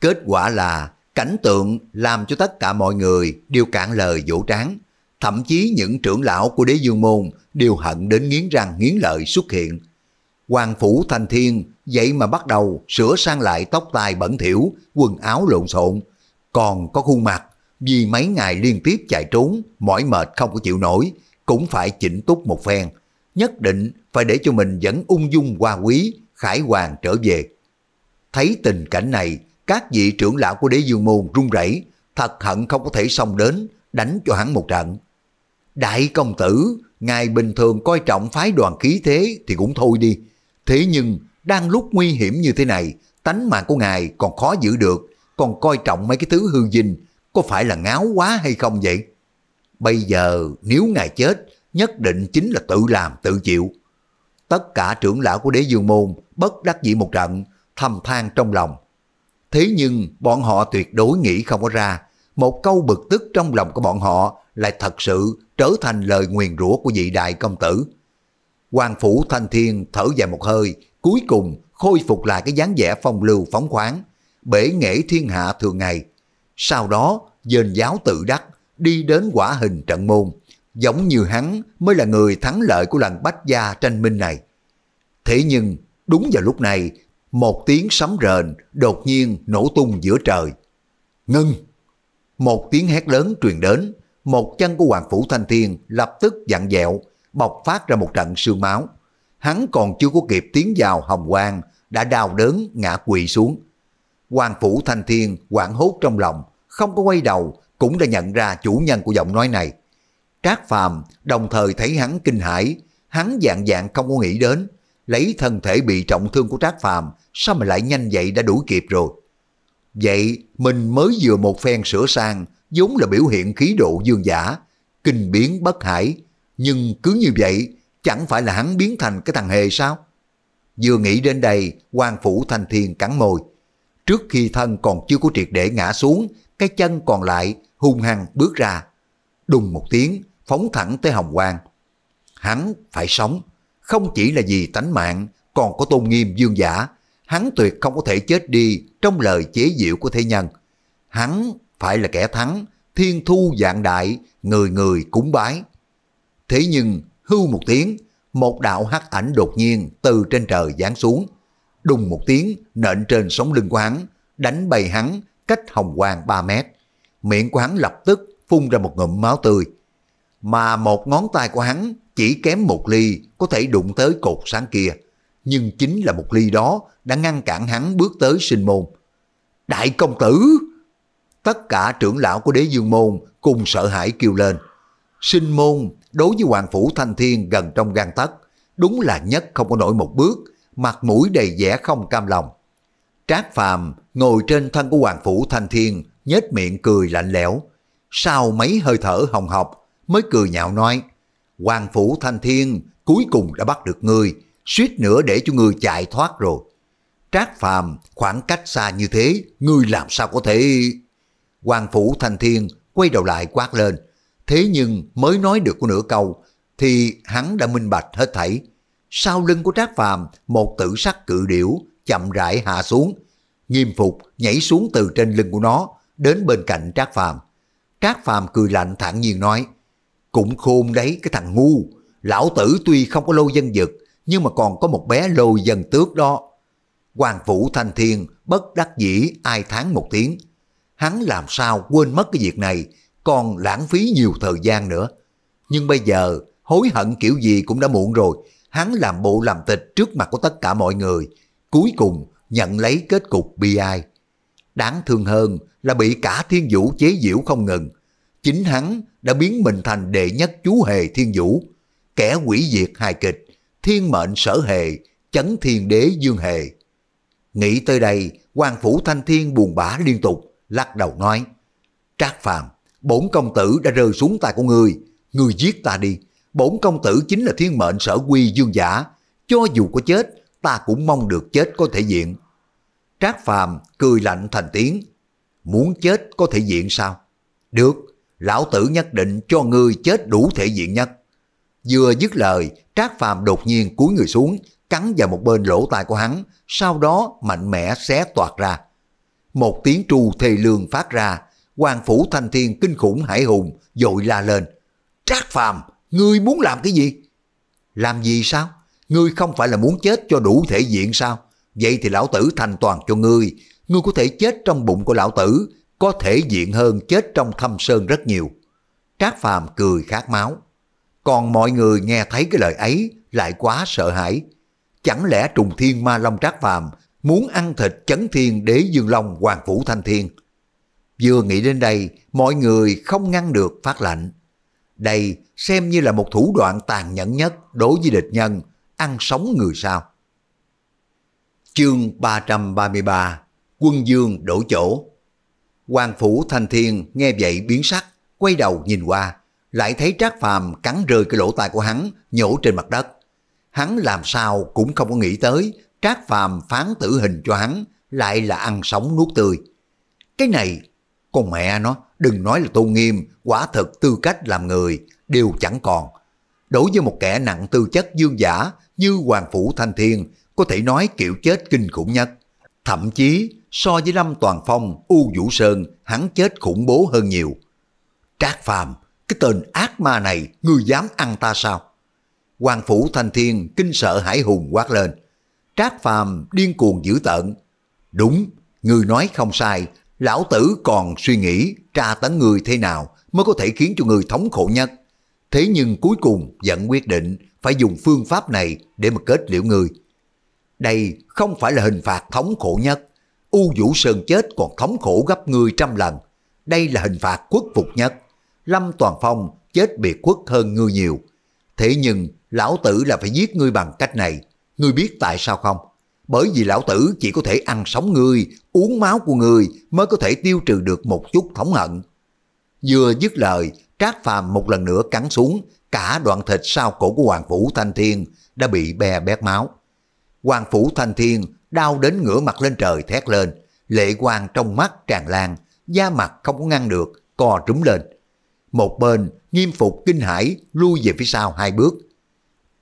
Kết quả là cảnh tượng làm cho tất cả mọi người đều cạn lời vỗ tráng, thậm chí những trưởng lão của đế dương môn đều hận đến nghiến răng nghiến lợi xuất hiện. Hoàng Phủ Thành Thiên vậy mà bắt đầu sửa sang lại tóc tai bẩn thỉu, quần áo lộn xộn, còn có khuôn mặt, vì mấy ngày liên tiếp chạy trốn, mỏi mệt không có chịu nổi, cũng phải chỉnh túc một phen, nhất định phải để cho mình vẫn ung dung hoa quý, khải hoàng trở về. Thấy tình cảnh này, các vị trưởng lão của đế dương môn run rẩy, thật hận không có thể xông đến, đánh cho hắn một trận. Đại công tử, ngài bình thường coi trọng phái đoàn khí thế thì cũng thôi đi, Thế nhưng, đang lúc nguy hiểm như thế này, tánh mạng của ngài còn khó giữ được, còn coi trọng mấy cái thứ hư dinh, có phải là ngáo quá hay không vậy? Bây giờ, nếu ngài chết, nhất định chính là tự làm tự chịu. Tất cả trưởng lão của đế dương môn bất đắc dĩ một trận, thầm than trong lòng. Thế nhưng bọn họ tuyệt đối nghĩ không có ra, một câu bực tức trong lòng của bọn họ lại thật sự trở thành lời nguyền rủa của vị đại công tử. Hoàng phủ thanh thiên thở dài một hơi, cuối cùng khôi phục lại cái dáng vẻ phong lưu phóng khoáng, bể nghệ thiên hạ thường ngày. Sau đó, dền giáo tự đắc, đi đến quả hình trận môn, giống như hắn mới là người thắng lợi của lần bách gia tranh minh này. Thế nhưng, đúng vào lúc này, một tiếng sấm rền đột nhiên nổ tung giữa trời. Ngưng! Một tiếng hét lớn truyền đến, một chân của Hoàng Phủ Thanh Thiên lập tức dặn dẹo, bộc phát ra một trận sương máu. Hắn còn chưa có kịp tiến vào hồng quang, đã đau đớn ngã quỳ xuống. Hoàng phủ thanh thiên quảng hốt trong lòng, không có quay đầu, cũng đã nhận ra chủ nhân của giọng nói này. Trác phàm đồng thời thấy hắn kinh hãi, hắn dạng dạng không có nghĩ đến, lấy thân thể bị trọng thương của Trác Phàm, sao mà lại nhanh vậy đã đuổi kịp rồi. Vậy mình mới vừa một phen sửa sang, vốn là biểu hiện khí độ dương giả, kinh biến bất hải, nhưng cứ như vậy, chẳng phải là hắn biến thành cái thằng hề sao? Vừa nghĩ đến đây, quan phủ thanh thiên cắn môi. Trước khi thân còn chưa có triệt để ngã xuống, cái chân còn lại hung hăng bước ra. Đùng một tiếng, phóng thẳng tới Hồng Quang. Hắn phải sống, không chỉ là vì tánh mạng, còn có tôn nghiêm dương giả. Hắn tuyệt không có thể chết đi trong lời chế diệu của thế nhân. Hắn phải là kẻ thắng, thiên thu dạng đại, người người cúng bái. Thế nhưng, hưu một tiếng, một đạo hắc ảnh đột nhiên từ trên trời giáng xuống. Đùng một tiếng, nện trên sống lưng của hắn, đánh bay hắn cách hồng quang 3 mét. Miệng của hắn lập tức phun ra một ngụm máu tươi. Mà một ngón tay của hắn chỉ kém một ly có thể đụng tới cột sáng kia. Nhưng chính là một ly đó đã ngăn cản hắn bước tới sinh môn. Đại công tử! Tất cả trưởng lão của đế dương môn cùng sợ hãi kêu lên. Sinh môn đối với Hoàng Phủ Thanh Thiên gần trong gan tấc đúng là nhất không có nổi một bước, mặt mũi đầy vẻ không cam lòng. Trác Phàm ngồi trên thân của Hoàng Phủ Thanh Thiên, nhếch miệng cười lạnh lẽo. Sau mấy hơi thở hồng hộc, mới cười nhạo nói, Hoàng Phủ Thanh Thiên cuối cùng đã bắt được ngươi, suýt nữa để cho ngươi chạy thoát rồi. Trác Phàm khoảng cách xa như thế, ngươi làm sao có thể... Hoàng Phủ Thanh Thiên quay đầu lại quát lên, Thế nhưng mới nói được nửa câu thì hắn đã minh bạch hết thảy. Sau lưng của Trác Phàm, một tử sắc cự điểu chậm rãi hạ xuống, nghiêm phục nhảy xuống từ trên lưng của nó đến bên cạnh Trác Phàm. Trác Phàm cười lạnh thản nhiên nói: "Cũng khôn đấy cái thằng ngu, lão tử tuy không có lô dân dực, nhưng mà còn có một bé lô dân tước đó." Hoàng Vũ Thanh Thiên bất đắc dĩ ai tháng một tiếng. Hắn làm sao quên mất cái việc này, còn lãng phí nhiều thời gian nữa. Nhưng bây giờ, hối hận kiểu gì cũng đã muộn rồi, hắn làm bộ làm tịch trước mặt của tất cả mọi người, cuối cùng nhận lấy kết cục bi ai. Đáng thương hơn là bị cả thiên vũ chế giễu không ngừng. Chính hắn đã biến mình thành đệ nhất chú hề thiên vũ, kẻ quỷ diệt hài kịch, thiên mệnh sở hề, chấn thiên đế dương hề. Nghĩ tới đây, hoàng phủ thanh thiên buồn bã liên tục, lắc đầu nói. Trác Phàm bổn công tử đã rơi xuống tay của người, người giết ta đi. Bổn công tử chính là thiên mệnh sở quy dương giả, cho dù có chết, ta cũng mong được chết có thể diện. Trác Phàm cười lạnh thành tiếng, muốn chết có thể diện sao? Được, lão tử nhất định cho ngươi chết đủ thể diện nhất. Vừa dứt lời, Trác Phàm đột nhiên cúi người xuống, cắn vào một bên lỗ tai của hắn, sau đó mạnh mẽ xé toạc ra. Một tiếng tru thê lương phát ra, Hoàng Phủ Thanh Thiên kinh khủng hải hùng, dội la lên. Trác Phàm, ngươi muốn làm cái gì? Làm gì sao? Ngươi không phải là muốn chết cho đủ thể diện sao? Vậy thì lão tử thành toàn cho ngươi. Ngươi có thể chết trong bụng của lão tử, có thể diện hơn chết trong thâm sơn rất nhiều. Trác Phàm cười khát máu. Còn mọi người nghe thấy cái lời ấy lại quá sợ hãi. Chẳng lẽ trùng thiên ma long trác phàm muốn ăn thịt chấn thiên đế dương long hoàng phủ thanh thiên? Vừa nghĩ đến đây, mọi người không ngăn được phát lệnh. Đây xem như là một thủ đoạn tàn nhẫn nhất đối với địch nhân, ăn sống người sao. Chương 333 Quân Dương đổ chỗ quan Phủ Thanh Thiên nghe vậy biến sắc, quay đầu nhìn qua, lại thấy Trác Phàm cắn rơi cái lỗ tai của hắn, nhổ trên mặt đất. Hắn làm sao cũng không có nghĩ tới, Trác Phàm phán tử hình cho hắn, lại là ăn sống nuốt tươi. Cái này con mẹ nó, đừng nói là tôn nghiêm, quả thực tư cách làm người, đều chẳng còn. Đối với một kẻ nặng tư chất dương giả như Hoàng Phủ Thanh Thiên, có thể nói kiểu chết kinh khủng nhất. Thậm chí, so với Lâm Toàn Phong, U Vũ Sơn, hắn chết khủng bố hơn nhiều. Trác Phàm, cái tên ác ma này, ngươi dám ăn ta sao? Hoàng Phủ Thanh Thiên kinh sợ hải hùng quát lên. Trác Phàm điên cuồng dữ tợn. Đúng, ngươi nói không sai, Lão tử còn suy nghĩ tra tấn người thế nào mới có thể khiến cho người thống khổ nhất. Thế nhưng cuối cùng vẫn quyết định phải dùng phương pháp này để mà kết liễu người. Đây không phải là hình phạt thống khổ nhất. U Vũ Sơn chết còn thống khổ gấp người trăm lần. Đây là hình phạt quất phục nhất. Lâm Toàn Phong chết bị quất hơn ngươi nhiều. Thế nhưng lão tử là phải giết ngươi bằng cách này. Ngươi biết tại sao không? bởi vì lão tử chỉ có thể ăn sống người, uống máu của người mới có thể tiêu trừ được một chút thống hận. Vừa dứt lời, Trác Phàm một lần nữa cắn xuống, cả đoạn thịt sau cổ của Hoàng Phủ Thanh Thiên đã bị bè bét máu. Hoàng Phủ Thanh Thiên đau đến ngửa mặt lên trời thét lên, lệ quang trong mắt tràn lan, da mặt không có ngăn được, co trúng lên. Một bên, nghiêm phục kinh hãi lui về phía sau hai bước.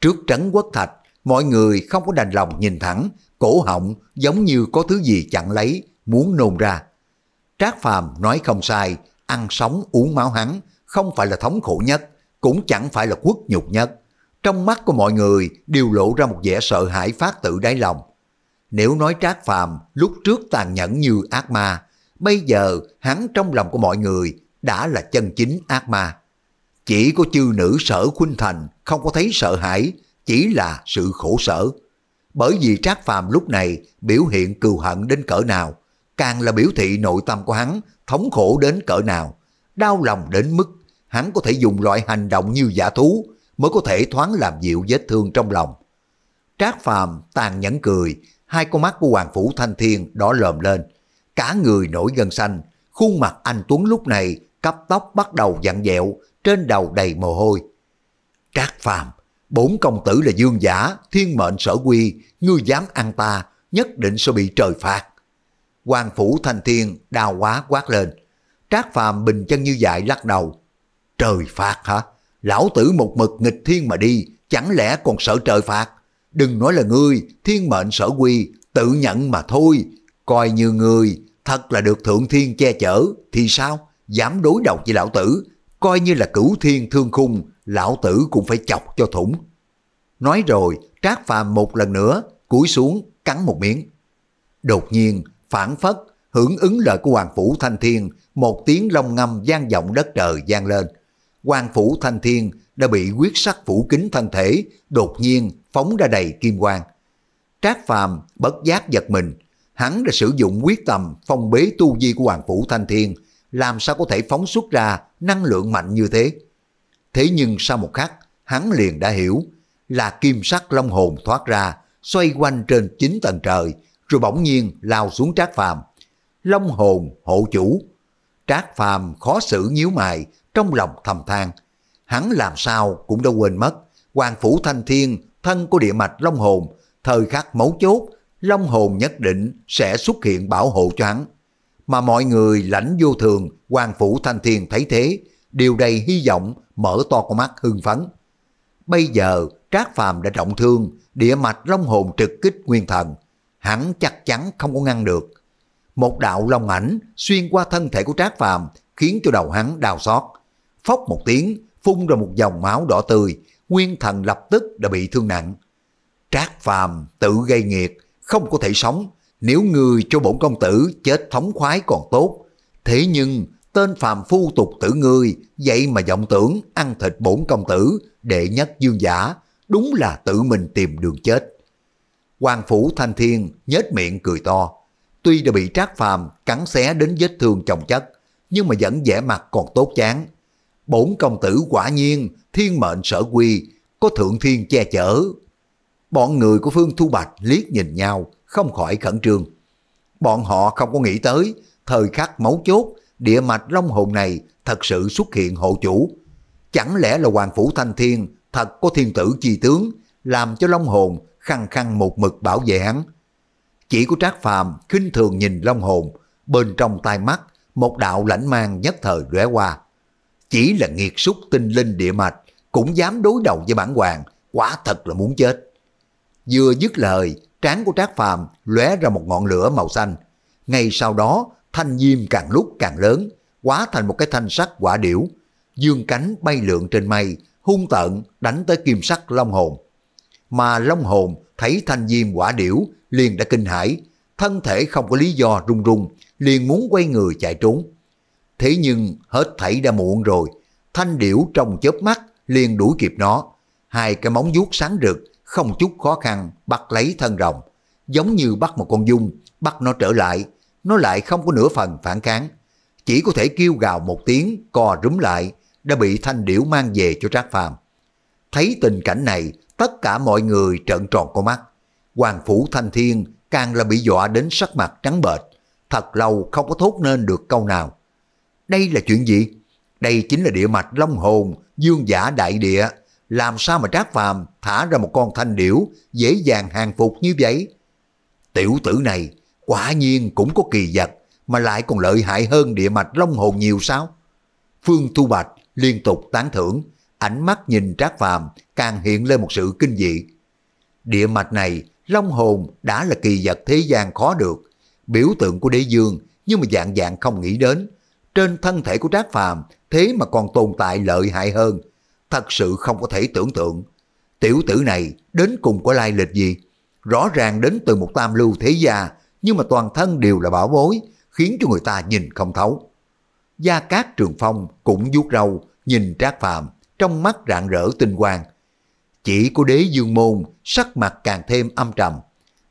Trước trấn quốc thạch, mọi người không có đành lòng nhìn thẳng cổ họng giống như có thứ gì chặn lấy, muốn nôn ra. Trác Phàm nói không sai, ăn sống uống máu hắn không phải là thống khổ nhất, cũng chẳng phải là quất nhục nhất. Trong mắt của mọi người đều lộ ra một vẻ sợ hãi phát tự đáy lòng. Nếu nói Trác Phàm lúc trước tàn nhẫn như ác ma, bây giờ hắn trong lòng của mọi người đã là chân chính ác ma. Chỉ có chư nữ sở khuynh thành không có thấy sợ hãi, chỉ là sự khổ sở bởi vì Trác Phàm lúc này biểu hiện cừu hận đến cỡ nào, càng là biểu thị nội tâm của hắn thống khổ đến cỡ nào, đau lòng đến mức hắn có thể dùng loại hành động như giả thú mới có thể thoáng làm dịu vết thương trong lòng. Trác Phàm tàn nhẫn cười, hai con mắt của Hoàng Phủ Thanh Thiên đỏ lòm lên, cả người nổi gân xanh, khuôn mặt anh Tuấn lúc này cắp tóc bắt đầu dặn dẹo, trên đầu đầy mồ hôi. Trác Phàm bốn công tử là dương giả, thiên mệnh sở quy, ngươi dám ăn ta, nhất định sẽ bị trời phạt. hoàng phủ thanh thiên đào quá quát lên. Trác phàm bình chân như dại lắc đầu. Trời phạt hả? Lão tử một mực nghịch thiên mà đi, chẳng lẽ còn sợ trời phạt? Đừng nói là ngươi, thiên mệnh sở quy, tự nhận mà thôi. Coi như ngươi, thật là được thượng thiên che chở, thì sao? Dám đối đầu với lão tử, coi như là cửu thiên thương khung, lão tử cũng phải chọc cho thủng. Nói rồi, Trác Phàm một lần nữa, cúi xuống, cắn một miếng. Đột nhiên, phản phất, hưởng ứng lời của Hoàng Phủ Thanh Thiên, một tiếng long ngâm gian vọng đất trời gian lên. Hoàng Phủ Thanh Thiên đã bị quyết sắc phủ kính thân thể, đột nhiên phóng ra đầy kim quang. Trác Phàm bất giác giật mình, hắn đã sử dụng quyết tâm phong bế tu vi của Hoàng Phủ Thanh Thiên, làm sao có thể phóng xuất ra năng lượng mạnh như thế. Thế nhưng sau một khắc, hắn liền đã hiểu là kim sắc long hồn thoát ra, xoay quanh trên chín tầng trời, rồi bỗng nhiên lao xuống trác phàm. Long hồn hộ chủ. Trác phàm khó xử nhíu mày, trong lòng thầm than. Hắn làm sao cũng đã quên mất, Hoàng Phủ Thanh Thiên, thân của địa mạch Long Hồn, thời khắc mấu chốt, Long Hồn nhất định sẽ xuất hiện bảo hộ cho hắn. Mà mọi người lãnh vô thường, Hoàng Phủ Thanh Thiên thấy thế, điều đầy hy vọng, mở to con mắt hưng phấn. Bây giờ, Trác Phàm đã trọng thương, địa mạch long hồn trực kích nguyên thần, hắn chắc chắn không có ngăn được. Một đạo long ảnh xuyên qua thân thể của Trác Phàm, khiến cho đầu hắn đau xót. Phốc một tiếng, phun ra một dòng máu đỏ tươi, nguyên thần lập tức đã bị thương nặng. Trác Phàm tự gây nghiệt, không có thể sống, nếu người cho bổn công tử chết thống khoái còn tốt. Thế nhưng tên phàm phu tục tử ngươi, vậy mà vọng tưởng ăn thịt bổn công tử, đệ nhất dương giả, đúng là tự mình tìm đường chết. Hoàng phủ thanh thiên nhếch miệng cười to, tuy đã bị trác phàm cắn xé đến vết thương chồng chất, nhưng mà vẫn vẻ mặt còn tốt chán. Bổn công tử quả nhiên, thiên mệnh sở quy, có thượng thiên che chở. Bọn người của Phương Thu Bạch liếc nhìn nhau, không khỏi khẩn trương. Bọn họ không có nghĩ tới, thời khắc mấu chốt, địa mạch long hồn này thật sự xuất hiện hộ chủ. Chẳng lẽ là Hoàng Phủ Thanh Thiên thật có thiên tử chi tướng, làm cho long hồn khăng khăng một mực bảo vệ hắn. Chỉ có Trác Phàm khinh thường nhìn long hồn, bên trong tai mắt, một đạo lãnh mang nhất thời rẽ qua. Chỉ là nghiệt súc tinh linh địa mạch, cũng dám đối đầu với bản hoàng, quá thật là muốn chết. Vừa dứt lời, trán của Trác Phàm lóe ra một ngọn lửa màu xanh. Ngay sau đó, thanh diêm càng lúc càng lớn, quá thành một cái thanh sắt quả điểu, dương cánh bay lượn trên mây, hung tợn đánh tới kim sắc long hồn. Mà long hồn thấy thanh diêm quả điểu liền đã kinh hãi, thân thể không có lý do run run, liền muốn quay người chạy trốn. Thế nhưng hết thảy đã muộn rồi, thanh điểu trong chớp mắt liền đuổi kịp nó, hai cái móng vuốt sáng rực không chút khó khăn bắt lấy thân rồng, giống như bắt một con dung, bắt nó trở lại, nó lại không có nửa phần phản kháng. Chỉ có thể kêu gào một tiếng, co rúm lại, đã bị thanh điểu mang về cho Trác Phàm. Thấy tình cảnh này, tất cả mọi người trợn tròn con mắt. Hoàng Phủ Thanh Thiên càng là bị dọa đến sắc mặt trắng bệch, thật lâu không có thốt nên được câu nào. Đây là chuyện gì? Đây chính là địa mạch Long Hồn, dương giả đại địa. Làm sao mà Trác Phàm thả ra một con thanh điểu dễ dàng hàng phục như vậy? Tiểu tử này Quả nhiên cũng có kỳ vật, mà lại còn lợi hại hơn địa mạch long hồn nhiều sao? Phương Thu Bạch liên tục tán thưởng, ánh mắt nhìn Trác Phàm càng hiện lên một sự kinh dị. Địa mạch này, long hồn đã là kỳ vật thế gian khó được, biểu tượng của đế dương nhưng mà dạng dạng không nghĩ đến. Trên thân thể của Trác Phàm thế mà còn tồn tại lợi hại hơn, thật sự không có thể tưởng tượng. Tiểu tử này đến cùng có lai lịch gì? Rõ ràng đến từ một tam lưu thế gia, nhưng mà toàn thân đều là bảo bối, khiến cho người ta nhìn không thấu. Gia Cát Trường Phong cũng vuốt râu, nhìn Trác Phạm trong mắt rạng rỡ tinh quang. Chỉ của đế dương môn, sắc mặt càng thêm âm trầm.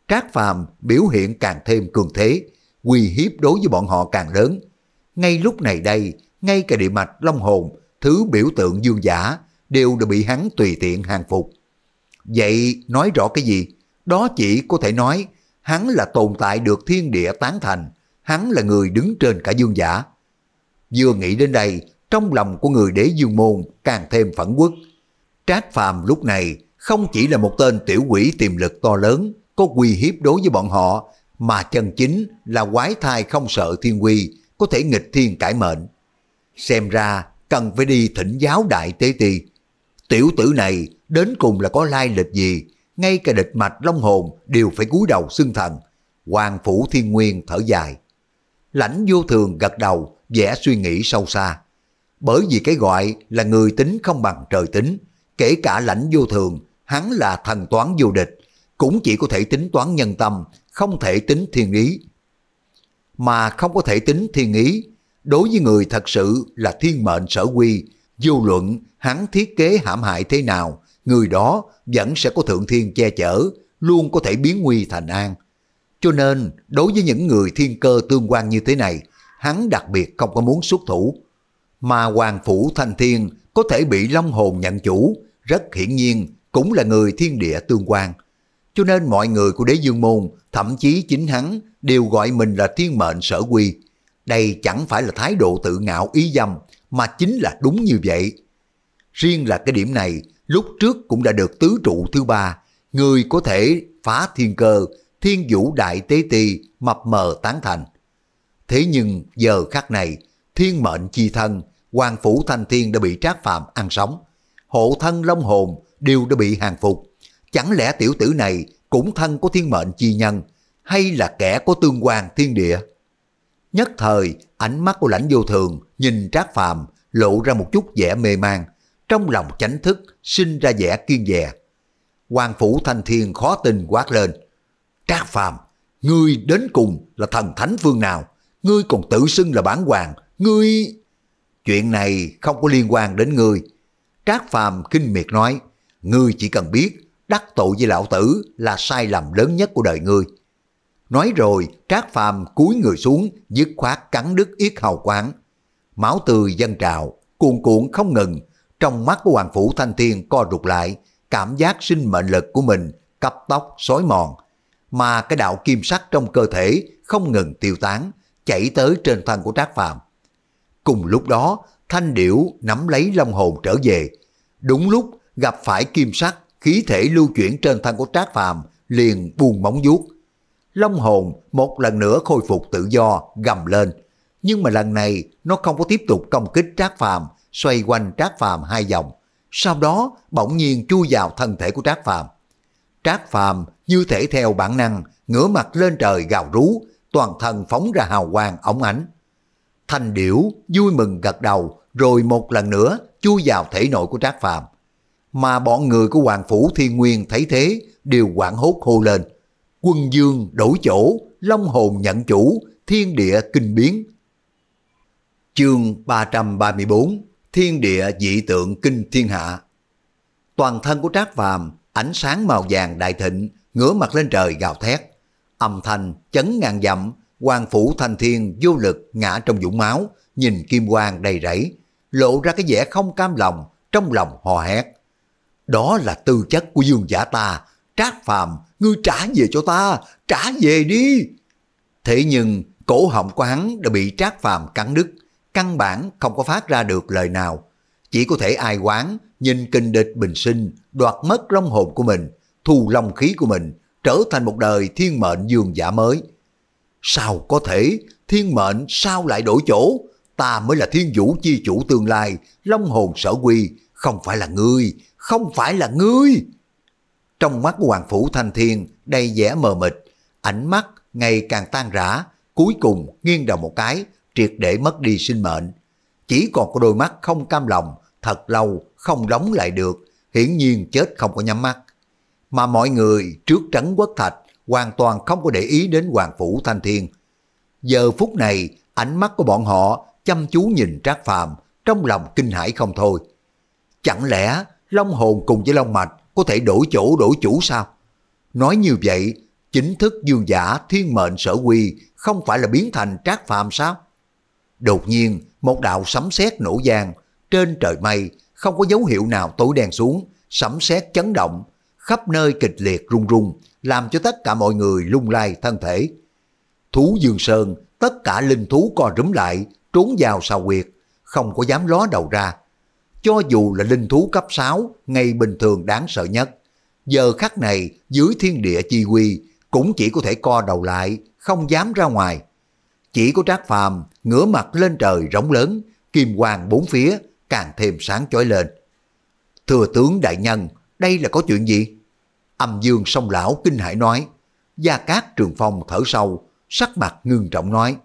Trác Phạm biểu hiện càng thêm cường thế, uy hiếp đối với bọn họ càng lớn. Ngay lúc này đây, ngay cả địa mạch long hồn, thứ biểu tượng dương giả, đều đã bị hắn tùy tiện hàng phục. Vậy nói rõ cái gì? Đó chỉ có thể nói hắn là tồn tại được thiên địa tán thành, hắn là người đứng trên cả dương giả. Vừa nghĩ đến đây, trong lòng của người đế dương môn càng thêm phẫn quốc. Trác Phàm lúc này không chỉ là một tên tiểu quỷ tiềm lực to lớn, có uy hiếp đối với bọn họ, mà chân chính là quái thai không sợ thiên quy, có thể nghịch thiên cải mệnh. Xem ra cần phải đi thỉnh giáo đại tế ti. Tiểu tử này đến cùng là có lai lịch gì, ngay cả địch mạch long hồn đều phải cúi đầu xưng thần. Hoàng phủ thiên nguyên thở dài. Lãnh vô thường gật đầu, vẻ suy nghĩ sâu xa. Bởi vì cái gọi là người tính không bằng trời tính, kể cả lãnh vô thường, hắn là thần toán vô địch, cũng chỉ có thể tính toán nhân tâm, không thể tính thiên ý. Mà không có thể tính thiên ý, đối với người thật sự là thiên mệnh sở quy, vô luận hắn thiết kế hãm hại thế nào, người đó vẫn sẽ có thượng thiên che chở, luôn có thể biến nguy thành an. Cho nên, đối với những người thiên cơ tương quan như thế này, hắn đặc biệt không có muốn xuất thủ. Mà Hoàng Phủ Thanh Thiên có thể bị Long Hồn nhận chủ, rất hiển nhiên cũng là người thiên địa tương quan. Cho nên mọi người của đế dương môn, thậm chí chính hắn, đều gọi mình là thiên mệnh sở quy. Đây chẳng phải là thái độ tự ngạo ý dâm, mà chính là đúng như vậy. Riêng là cái điểm này, lúc trước cũng đã được tứ trụ thứ ba, người có thể phá thiên cơ, thiên vũ đại tế tỳ mập mờ tán thành. Thế nhưng giờ khắc này, thiên mệnh chi thân, hoàng phủ thanh thiên đã bị trác phạm ăn sống. Hộ thân long hồn đều đã bị hàng phục. Chẳng lẽ tiểu tử này cũng thân có thiên mệnh chi nhân, hay là kẻ có tương quan thiên địa? Nhất thời, ánh mắt của lãnh vô thường nhìn trác phạm lộ ra một chút vẻ mê man trong lòng chánh thức sinh ra vẻ kiên dè. Hoàng phủ thanh thiên khó tin quát lên. Trác phàm, ngươi đến cùng là thần thánh phương nào? Ngươi còn tự xưng là bản hoàng, ngươi... Chuyện này không có liên quan đến ngươi. Trác phàm kinh miệt nói, ngươi chỉ cần biết đắc tội với lão tử là sai lầm lớn nhất của đời ngươi. Nói rồi, Trác Phàm cúi người xuống, dứt khoát cắn đứt yết hầu quán. Máu tươi dâng trào, cuồn cuộn không ngừng, trong mắt của Hoàng Phủ Thanh Thiên co rụt lại, cảm giác sinh mệnh lực của mình cấp tóc xói mòn. Mà cái đạo kim sắc trong cơ thể không ngừng tiêu tán, chảy tới trên thân của Trác phạm Cùng lúc đó, Thanh Điểu nắm lấy long hồn trở về. Đúng lúc gặp phải kim sắc, khí thể lưu chuyển trên thân của Trác phạm liền buông móng vuốt. Long hồn một lần nữa khôi phục tự do, gầm lên. Nhưng mà lần này nó không có tiếp tục công kích Trác phạm xoay quanh Trác Phàm hai vòng, sau đó bỗng nhiên chui vào thân thể của Trác Phàm. Trác Phàm như thể theo bản năng, ngửa mặt lên trời gào rú, toàn thân phóng ra hào quang ống ánh. Thanh điểu vui mừng gật đầu, rồi một lần nữa chui vào thể nội của Trác Phàm. Mà bọn người của Hoàng Phủ Thiên Nguyên thấy thế, đều quảng hốt hô lên. Quân dương đổi chỗ, long hồn nhận chủ, thiên địa kinh biến. Chương 334 thiên địa dị tượng kinh thiên hạ. Toàn thân của Trác Phàm ánh sáng màu vàng đại thịnh, ngửa mặt lên trời gào thét. Âm thanh chấn ngàn dặm, quan phủ thanh thiên vô lực ngã trong dũng máu, nhìn kim quang đầy rẫy, lộ ra cái vẻ không cam lòng, trong lòng hò hét. Đó là tư chất của dương giả ta, Trác Phàm, ngươi trả về cho ta, trả về đi. Thế nhưng cổ họng của hắn đã bị Trác Phàm cắn đứt, căn bản không có phát ra được lời nào. Chỉ có thể ai quán, nhìn kinh địch bình sinh, đoạt mất long hồn của mình, thu long khí của mình, trở thành một đời thiên mệnh dương giả mới. Sao có thể, thiên mệnh sao lại đổi chỗ? Ta mới là thiên vũ chi chủ tương lai, long hồn sở quy, không phải là ngươi, không phải là ngươi. Trong mắt của Hoàng Phủ Thanh Thiên đầy vẻ mờ mịt, ánh mắt ngày càng tan rã, cuối cùng nghiêng đầu một cái, triệt để mất đi sinh mệnh. Chỉ còn có đôi mắt không cam lòng, thật lâu không đóng lại được, hiển nhiên chết không có nhắm mắt. Mà mọi người trước trấn quốc thạch hoàn toàn không có để ý đến Hoàng Phủ Thanh Thiên. Giờ phút này, ánh mắt của bọn họ chăm chú nhìn Trác Phàm trong lòng kinh hãi không thôi. Chẳng lẽ Long Hồn cùng với Long Mạch có thể đổi chỗ đổi chủ sao? Nói như vậy, chính thức dương giả thiên mệnh sở quy không phải là biến thành Trác Phàm sao? Đột nhiên, một đạo sấm sét nổ vang trên trời mây, không có dấu hiệu nào tối đen xuống, sấm sét chấn động, khắp nơi kịch liệt rung rung, làm cho tất cả mọi người lung lay thân thể. Thú Dương Sơn, tất cả linh thú co rúm lại, trốn vào sao quyệt, không có dám ló đầu ra. Cho dù là linh thú cấp 6, ngày bình thường đáng sợ nhất, giờ khắc này dưới thiên địa chi quy cũng chỉ có thể co đầu lại, không dám ra ngoài. Chỉ có Trác Phàm ngửa mặt lên trời rống lớn, kim quang bốn phía càng thêm sáng chói lên. Thừa tướng đại nhân, đây là có chuyện gì? Âm dương sông lão kinh hãi nói. Gia Cát Trường Phong thở sâu, sắc mặt ngưng trọng nói.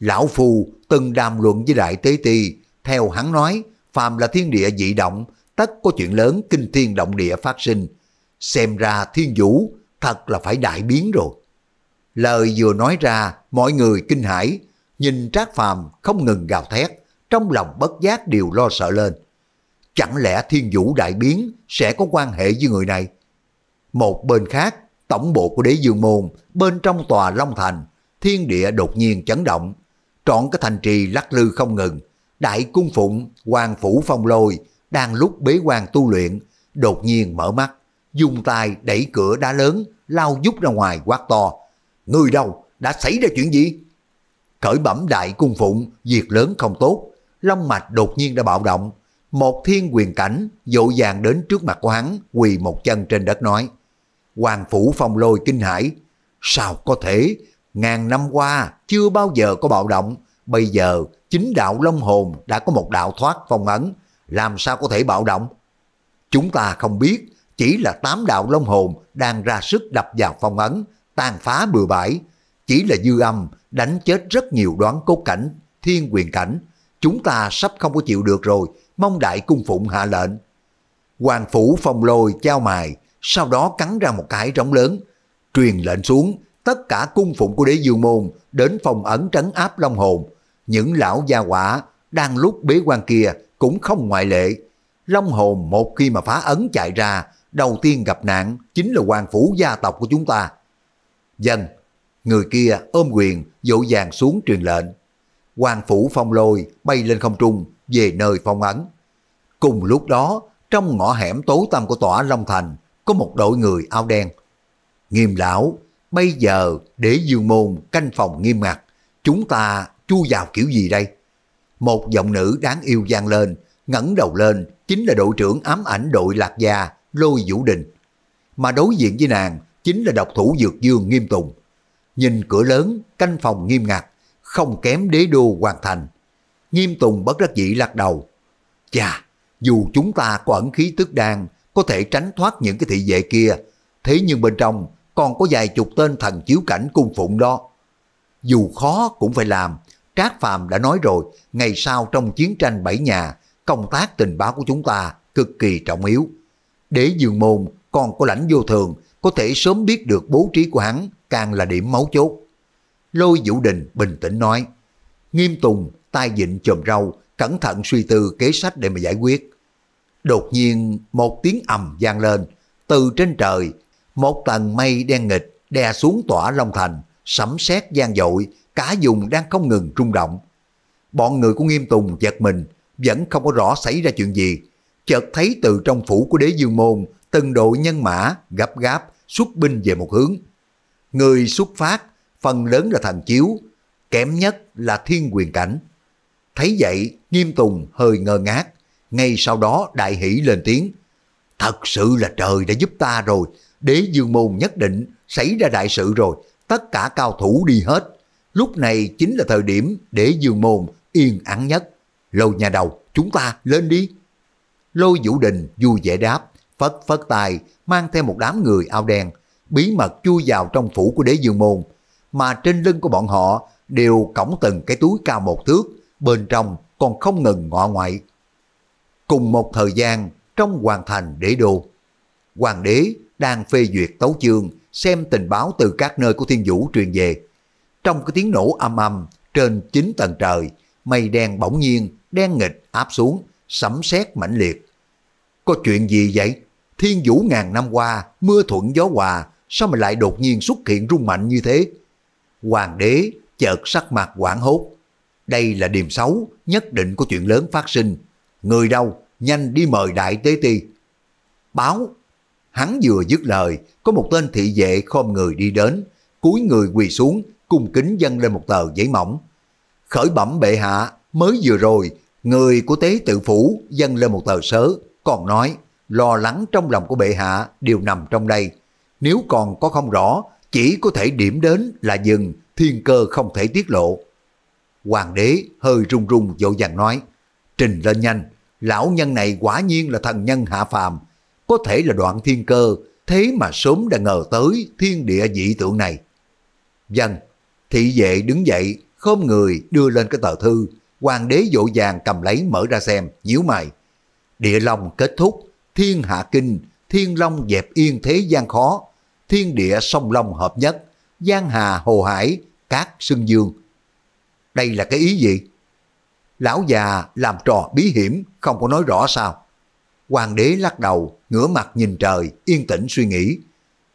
Lão phù từng đàm luận với Đại Tế Ti, theo hắn nói, phàm là thiên địa dị động, tất có chuyện lớn kinh thiên động địa phát sinh. Xem ra thiên vũ thật là phải đại biến rồi. Lời vừa nói ra, mọi người kinh hãi, nhìn Trác Phàm không ngừng gào thét, trong lòng bất giác đều lo sợ lên. Chẳng lẽ thiên vũ đại biến sẽ có quan hệ với người này? Một bên khác, tổng bộ của đế dương môn, bên trong tòa Long Thành, thiên địa đột nhiên chấn động. Trọn cái thành trì lắc lư không ngừng, đại cung phụng, hoàng phủ phong lôi, đang lúc bế quan tu luyện, đột nhiên mở mắt, dùng tay đẩy cửa đá lớn, lao dút ra ngoài quát to. Người đâu? Đã xảy ra chuyện gì? Cởi bẩm đại cung phụng, việc lớn không tốt. Long mạch đột nhiên đã bạo động. Một thiên quyền cảnh dội dàng đến trước mặt của hắn, quỳ một chân trên đất nói. Hoàng phủ phong lôi kinh hãi. Sao có thể? Ngàn năm qua chưa bao giờ có bạo động. Bây giờ chính đạo Long Hồn đã có một đạo thoát phong ấn. Làm sao có thể bạo động? Chúng ta không biết, chỉ là tám đạo Long Hồn đang ra sức đập vào phong ấn, tàn phá bừa bãi, chỉ là dư âm đánh chết rất nhiều đoán cốt cảnh, thiên quyền cảnh. Chúng ta sắp không có chịu được rồi, mong đại cung phụng hạ lệnh. Hoàng phủ phong lôi trao mài, sau đó cắn ra một cái rống lớn, truyền lệnh xuống, tất cả cung phụng của đế dương môn đến phòng ấn trấn áp long hồn. Những lão gia quả đang lúc bế quan kia cũng không ngoại lệ. Long hồn một khi mà phá ấn chạy ra, đầu tiên gặp nạn chính là hoàng phủ gia tộc của chúng ta. Dân, người kia ôm quyền, dỗ dàng xuống truyền lệnh. Hoàng phủ phong lôi bay lên không trung, về nơi phong ấn. Cùng lúc đó, trong ngõ hẻm tối tăm của tỏa Long Thành, có một đội người áo đen. Nghiêm lão, bây giờ để dương môn canh phòng nghiêm ngặt, chúng ta chui vào kiểu gì đây? Một giọng nữ đáng yêu vang lên, ngẩng đầu lên, chính là đội trưởng ám ảnh đội Lạc Gia, Lôi Vũ Đình. Mà đối diện với nàng chính là độc thủ dược dương nghiêm tùng. Nhìn cửa lớn, canh phòng nghiêm ngặt, không kém đế đô hoàn thành. Nghiêm tùng bất đắc dĩ lắc đầu. Chà, dù chúng ta có ẩn khí tức đan, có thể tránh thoát những cái thị vệ kia, thế nhưng bên trong còn có vài chục tên thần chiếu cảnh cung phụng đó. Dù khó cũng phải làm, Trác Phàm đã nói rồi, ngày sau trong chiến tranh bảy nhà, công tác tình báo của chúng ta cực kỳ trọng yếu. Đế dương môn còn có lãnh vô thường có thể sớm biết được bố trí của hắn càng là điểm máu chốt. Lôi Vũ Đình bình tĩnh nói, nghiêm tùng, tai dịnh chồm râu, cẩn thận suy tư kế sách để mà giải quyết. Đột nhiên một tiếng ầm vang lên, từ trên trời, một tầng mây đen nghịch đè xuống tỏa Long Thành, sấm sét gian dội, cá dùng đang không ngừng rung động. Bọn người của Nghiêm Tùng giật mình, vẫn không có rõ xảy ra chuyện gì. Chợt thấy từ trong phủ của đế dương môn từng đội nhân mã gấp gáp xuất binh về một hướng. Người xuất phát phần lớn là thần chiếu, kém nhất là thiên quyền cảnh. Thấy vậy, Nghiêm Tùng hơi ngơ ngác, ngay sau đó đại hỷ lên tiếng. Thật sự là trời đã giúp ta rồi, đế dương môn nhất định xảy ra đại sự rồi, tất cả cao thủ đi hết. Lúc này chính là thời điểm để dương môn yên ắng nhất. Lôi nhà đầu, chúng ta lên đi. Lôi Vũ Đình vui vẻ đáp phất phất tài mang theo một đám người ao đen, bí mật chui vào trong phủ của đế dương môn, mà trên lưng của bọn họ đều cõng từng cái túi cao một thước, bên trong còn không ngừng ngọ ngoại. Cùng một thời gian, trong hoàng thành đế đô, hoàng đế đang phê duyệt tấu chương, xem tình báo từ các nơi của thiên vũ truyền về. Trong cái tiếng nổ âm âm, trên chín tầng trời, mây đen bỗng nhiên, đen nghịch áp xuống, sấm sét mãnh liệt. Có chuyện gì vậy? thiên vũ ngàn năm qua, mưa thuận gió hòa, sao mà lại đột nhiên xuất hiện rung mạnh như thế? Hoàng đế chợt sắc mặt quảng hốt. Đây là điểm xấu, nhất định có chuyện lớn phát sinh. Người đâu, nhanh đi mời đại tế ti. Báo, hắn vừa dứt lời, có một tên thị vệ khom người đi đến, cúi người quỳ xuống, cung kính dâng lên một tờ giấy mỏng. Khởi bẩm bệ hạ, mới vừa rồi, người của tế tự phủ dâng lên một tờ sớ, còn nói lo lắng trong lòng của bệ hạ đều nằm trong đây. Nếu còn có không rõ, chỉ có thể điểm đến là dừng, thiên cơ không thể tiết lộ. Hoàng đế hơi run run dội vàng nói, trình lên nhanh, lão nhân này quả nhiên là thần nhân hạ phàm, có thể là đoạn thiên cơ, thế mà sớm đã ngờ tới thiên địa dị tượng này. Dân, vâng. thị vệ đứng dậy, khom người đưa lên cái tờ thư, hoàng đế dội vàng cầm lấy mở ra xem, nhíu mày. Địa long kết thúc, thiên hạ kinh, thiên long dẹp yên thế gian khó, thiên địa sông long hợp nhất, giang hà hồ hải, cát sương dương. Đây là cái ý gì? Lão già làm trò bí hiểm, không có nói rõ sao. Hoàng đế lắc đầu, ngửa mặt nhìn trời, yên tĩnh suy nghĩ.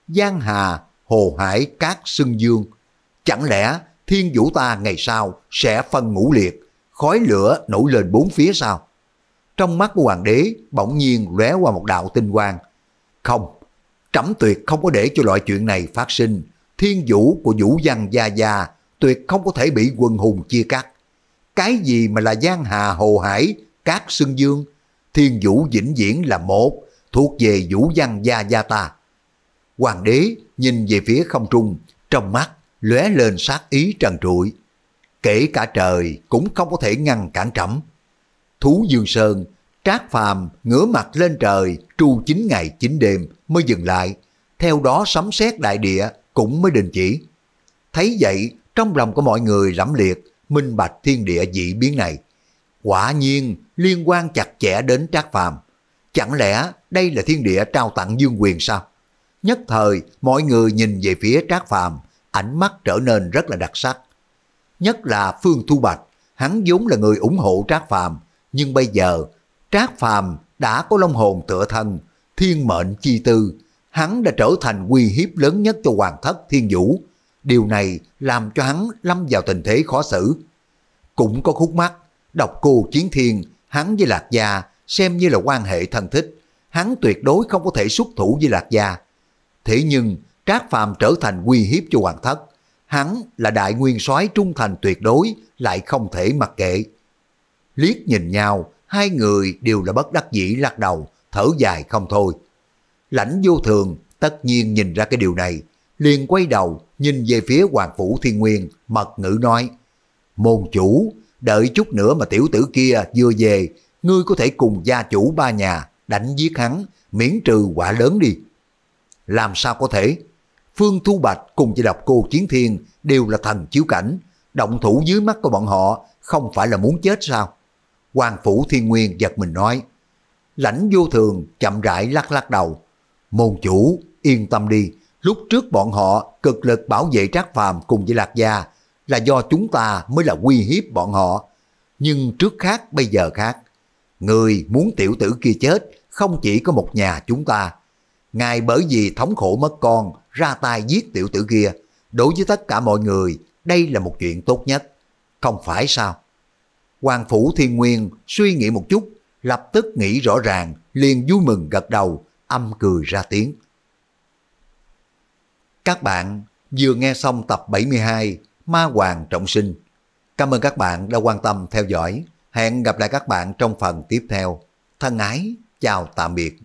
Giang hà, hồ hải, cát sương dương. Chẳng lẽ thiên vũ ta ngày sau sẽ phân ngũ liệt, khói lửa nổi lên bốn phía sao? trong mắt của hoàng đế bỗng nhiên lóe qua một đạo tinh quang. Không, trẫm tuyệt không có để cho loại chuyện này phát sinh. Thiên vũ của vũ văn gia gia tuyệt không có thể bị quân hùng chia cắt. Cái gì mà là giang hà hồ hải, cát xương dương, thiên vũ vĩnh viễn là một, thuộc về vũ văn gia gia ta. Hoàng đế nhìn về phía không trung, trong mắt lóe lên sát ý trần trụi. Kể cả trời cũng không có thể ngăn cản trẫm. Thú Dương Sơn, Trác Phàm ngửa mặt lên trời tru 9 ngày 9 đêm mới dừng lại, theo đó sấm xét đại địa cũng mới đình chỉ. Thấy vậy, trong lòng của mọi người lẫm liệt, minh bạch thiên địa dị biến này. Quả nhiên liên quan chặt chẽ đến Trác Phàm. Chẳng lẽ đây là thiên địa trao tặng dương quyền sao? Nhất thời, mọi người nhìn về phía Trác Phàm, ánh mắt trở nên rất là đặc sắc. Nhất là Phương Thu Bạch, hắn vốn là người ủng hộ Trác Phàm, nhưng bây giờ, Trác Phàm đã có long hồn tựa thân, thiên mệnh chi tư, hắn đã trở thành uy hiếp lớn nhất cho hoàng thất thiên vũ. Điều này làm cho hắn lâm vào tình thế khó xử. Cũng có khúc mắc, độc cô chiến thiên, hắn với Lạc Gia xem như là quan hệ thân thích, hắn tuyệt đối không có thể xuất thủ với Lạc Gia. Thế nhưng, Trác Phàm trở thành uy hiếp cho hoàng thất, hắn là đại nguyên soái trung thành tuyệt đối, lại không thể mặc kệ liếc nhìn nhau, hai người đều là bất đắc dĩ lắc đầu, thở dài không thôi. Lãnh vô thường tất nhiên nhìn ra cái điều này, liền quay đầu nhìn về phía Hoàng Phủ Thiên Nguyên, mật ngữ nói, Môn chủ, đợi chút nữa mà tiểu tử kia vừa về, ngươi có thể cùng gia chủ ba nhà đánh giết hắn, miễn trừ quả lớn đi. Làm sao có thể? Phương Thu Bạch cùng với độc cô Chiến Thiên đều là thần chiếu cảnh, động thủ dưới mắt của bọn họ không phải là muốn chết sao? quan phủ thiên nguyên giật mình nói. Lãnh vô thường chậm rãi lắc lắc đầu. Môn chủ, yên tâm đi, lúc trước bọn họ cực lực bảo vệ trác phàm cùng với lạc gia là do chúng ta mới là uy hiếp bọn họ. Nhưng trước khác bây giờ khác. Người muốn tiểu tử kia chết không chỉ có một nhà chúng ta. Ngài bởi vì thống khổ mất con ra tay giết tiểu tử kia. Đối với tất cả mọi người, đây là một chuyện tốt nhất. Không phải sao? Hoàng Phủ Thiên Nguyên suy nghĩ một chút, lập tức nghĩ rõ ràng, liền vui mừng gật đầu, âm cười ra tiếng. Các bạn vừa nghe xong tập 72 Ma Hoàng Trọng Sinh. Cảm ơn các bạn đã quan tâm theo dõi. Hẹn gặp lại các bạn trong phần tiếp theo. Thân ái, chào tạm biệt.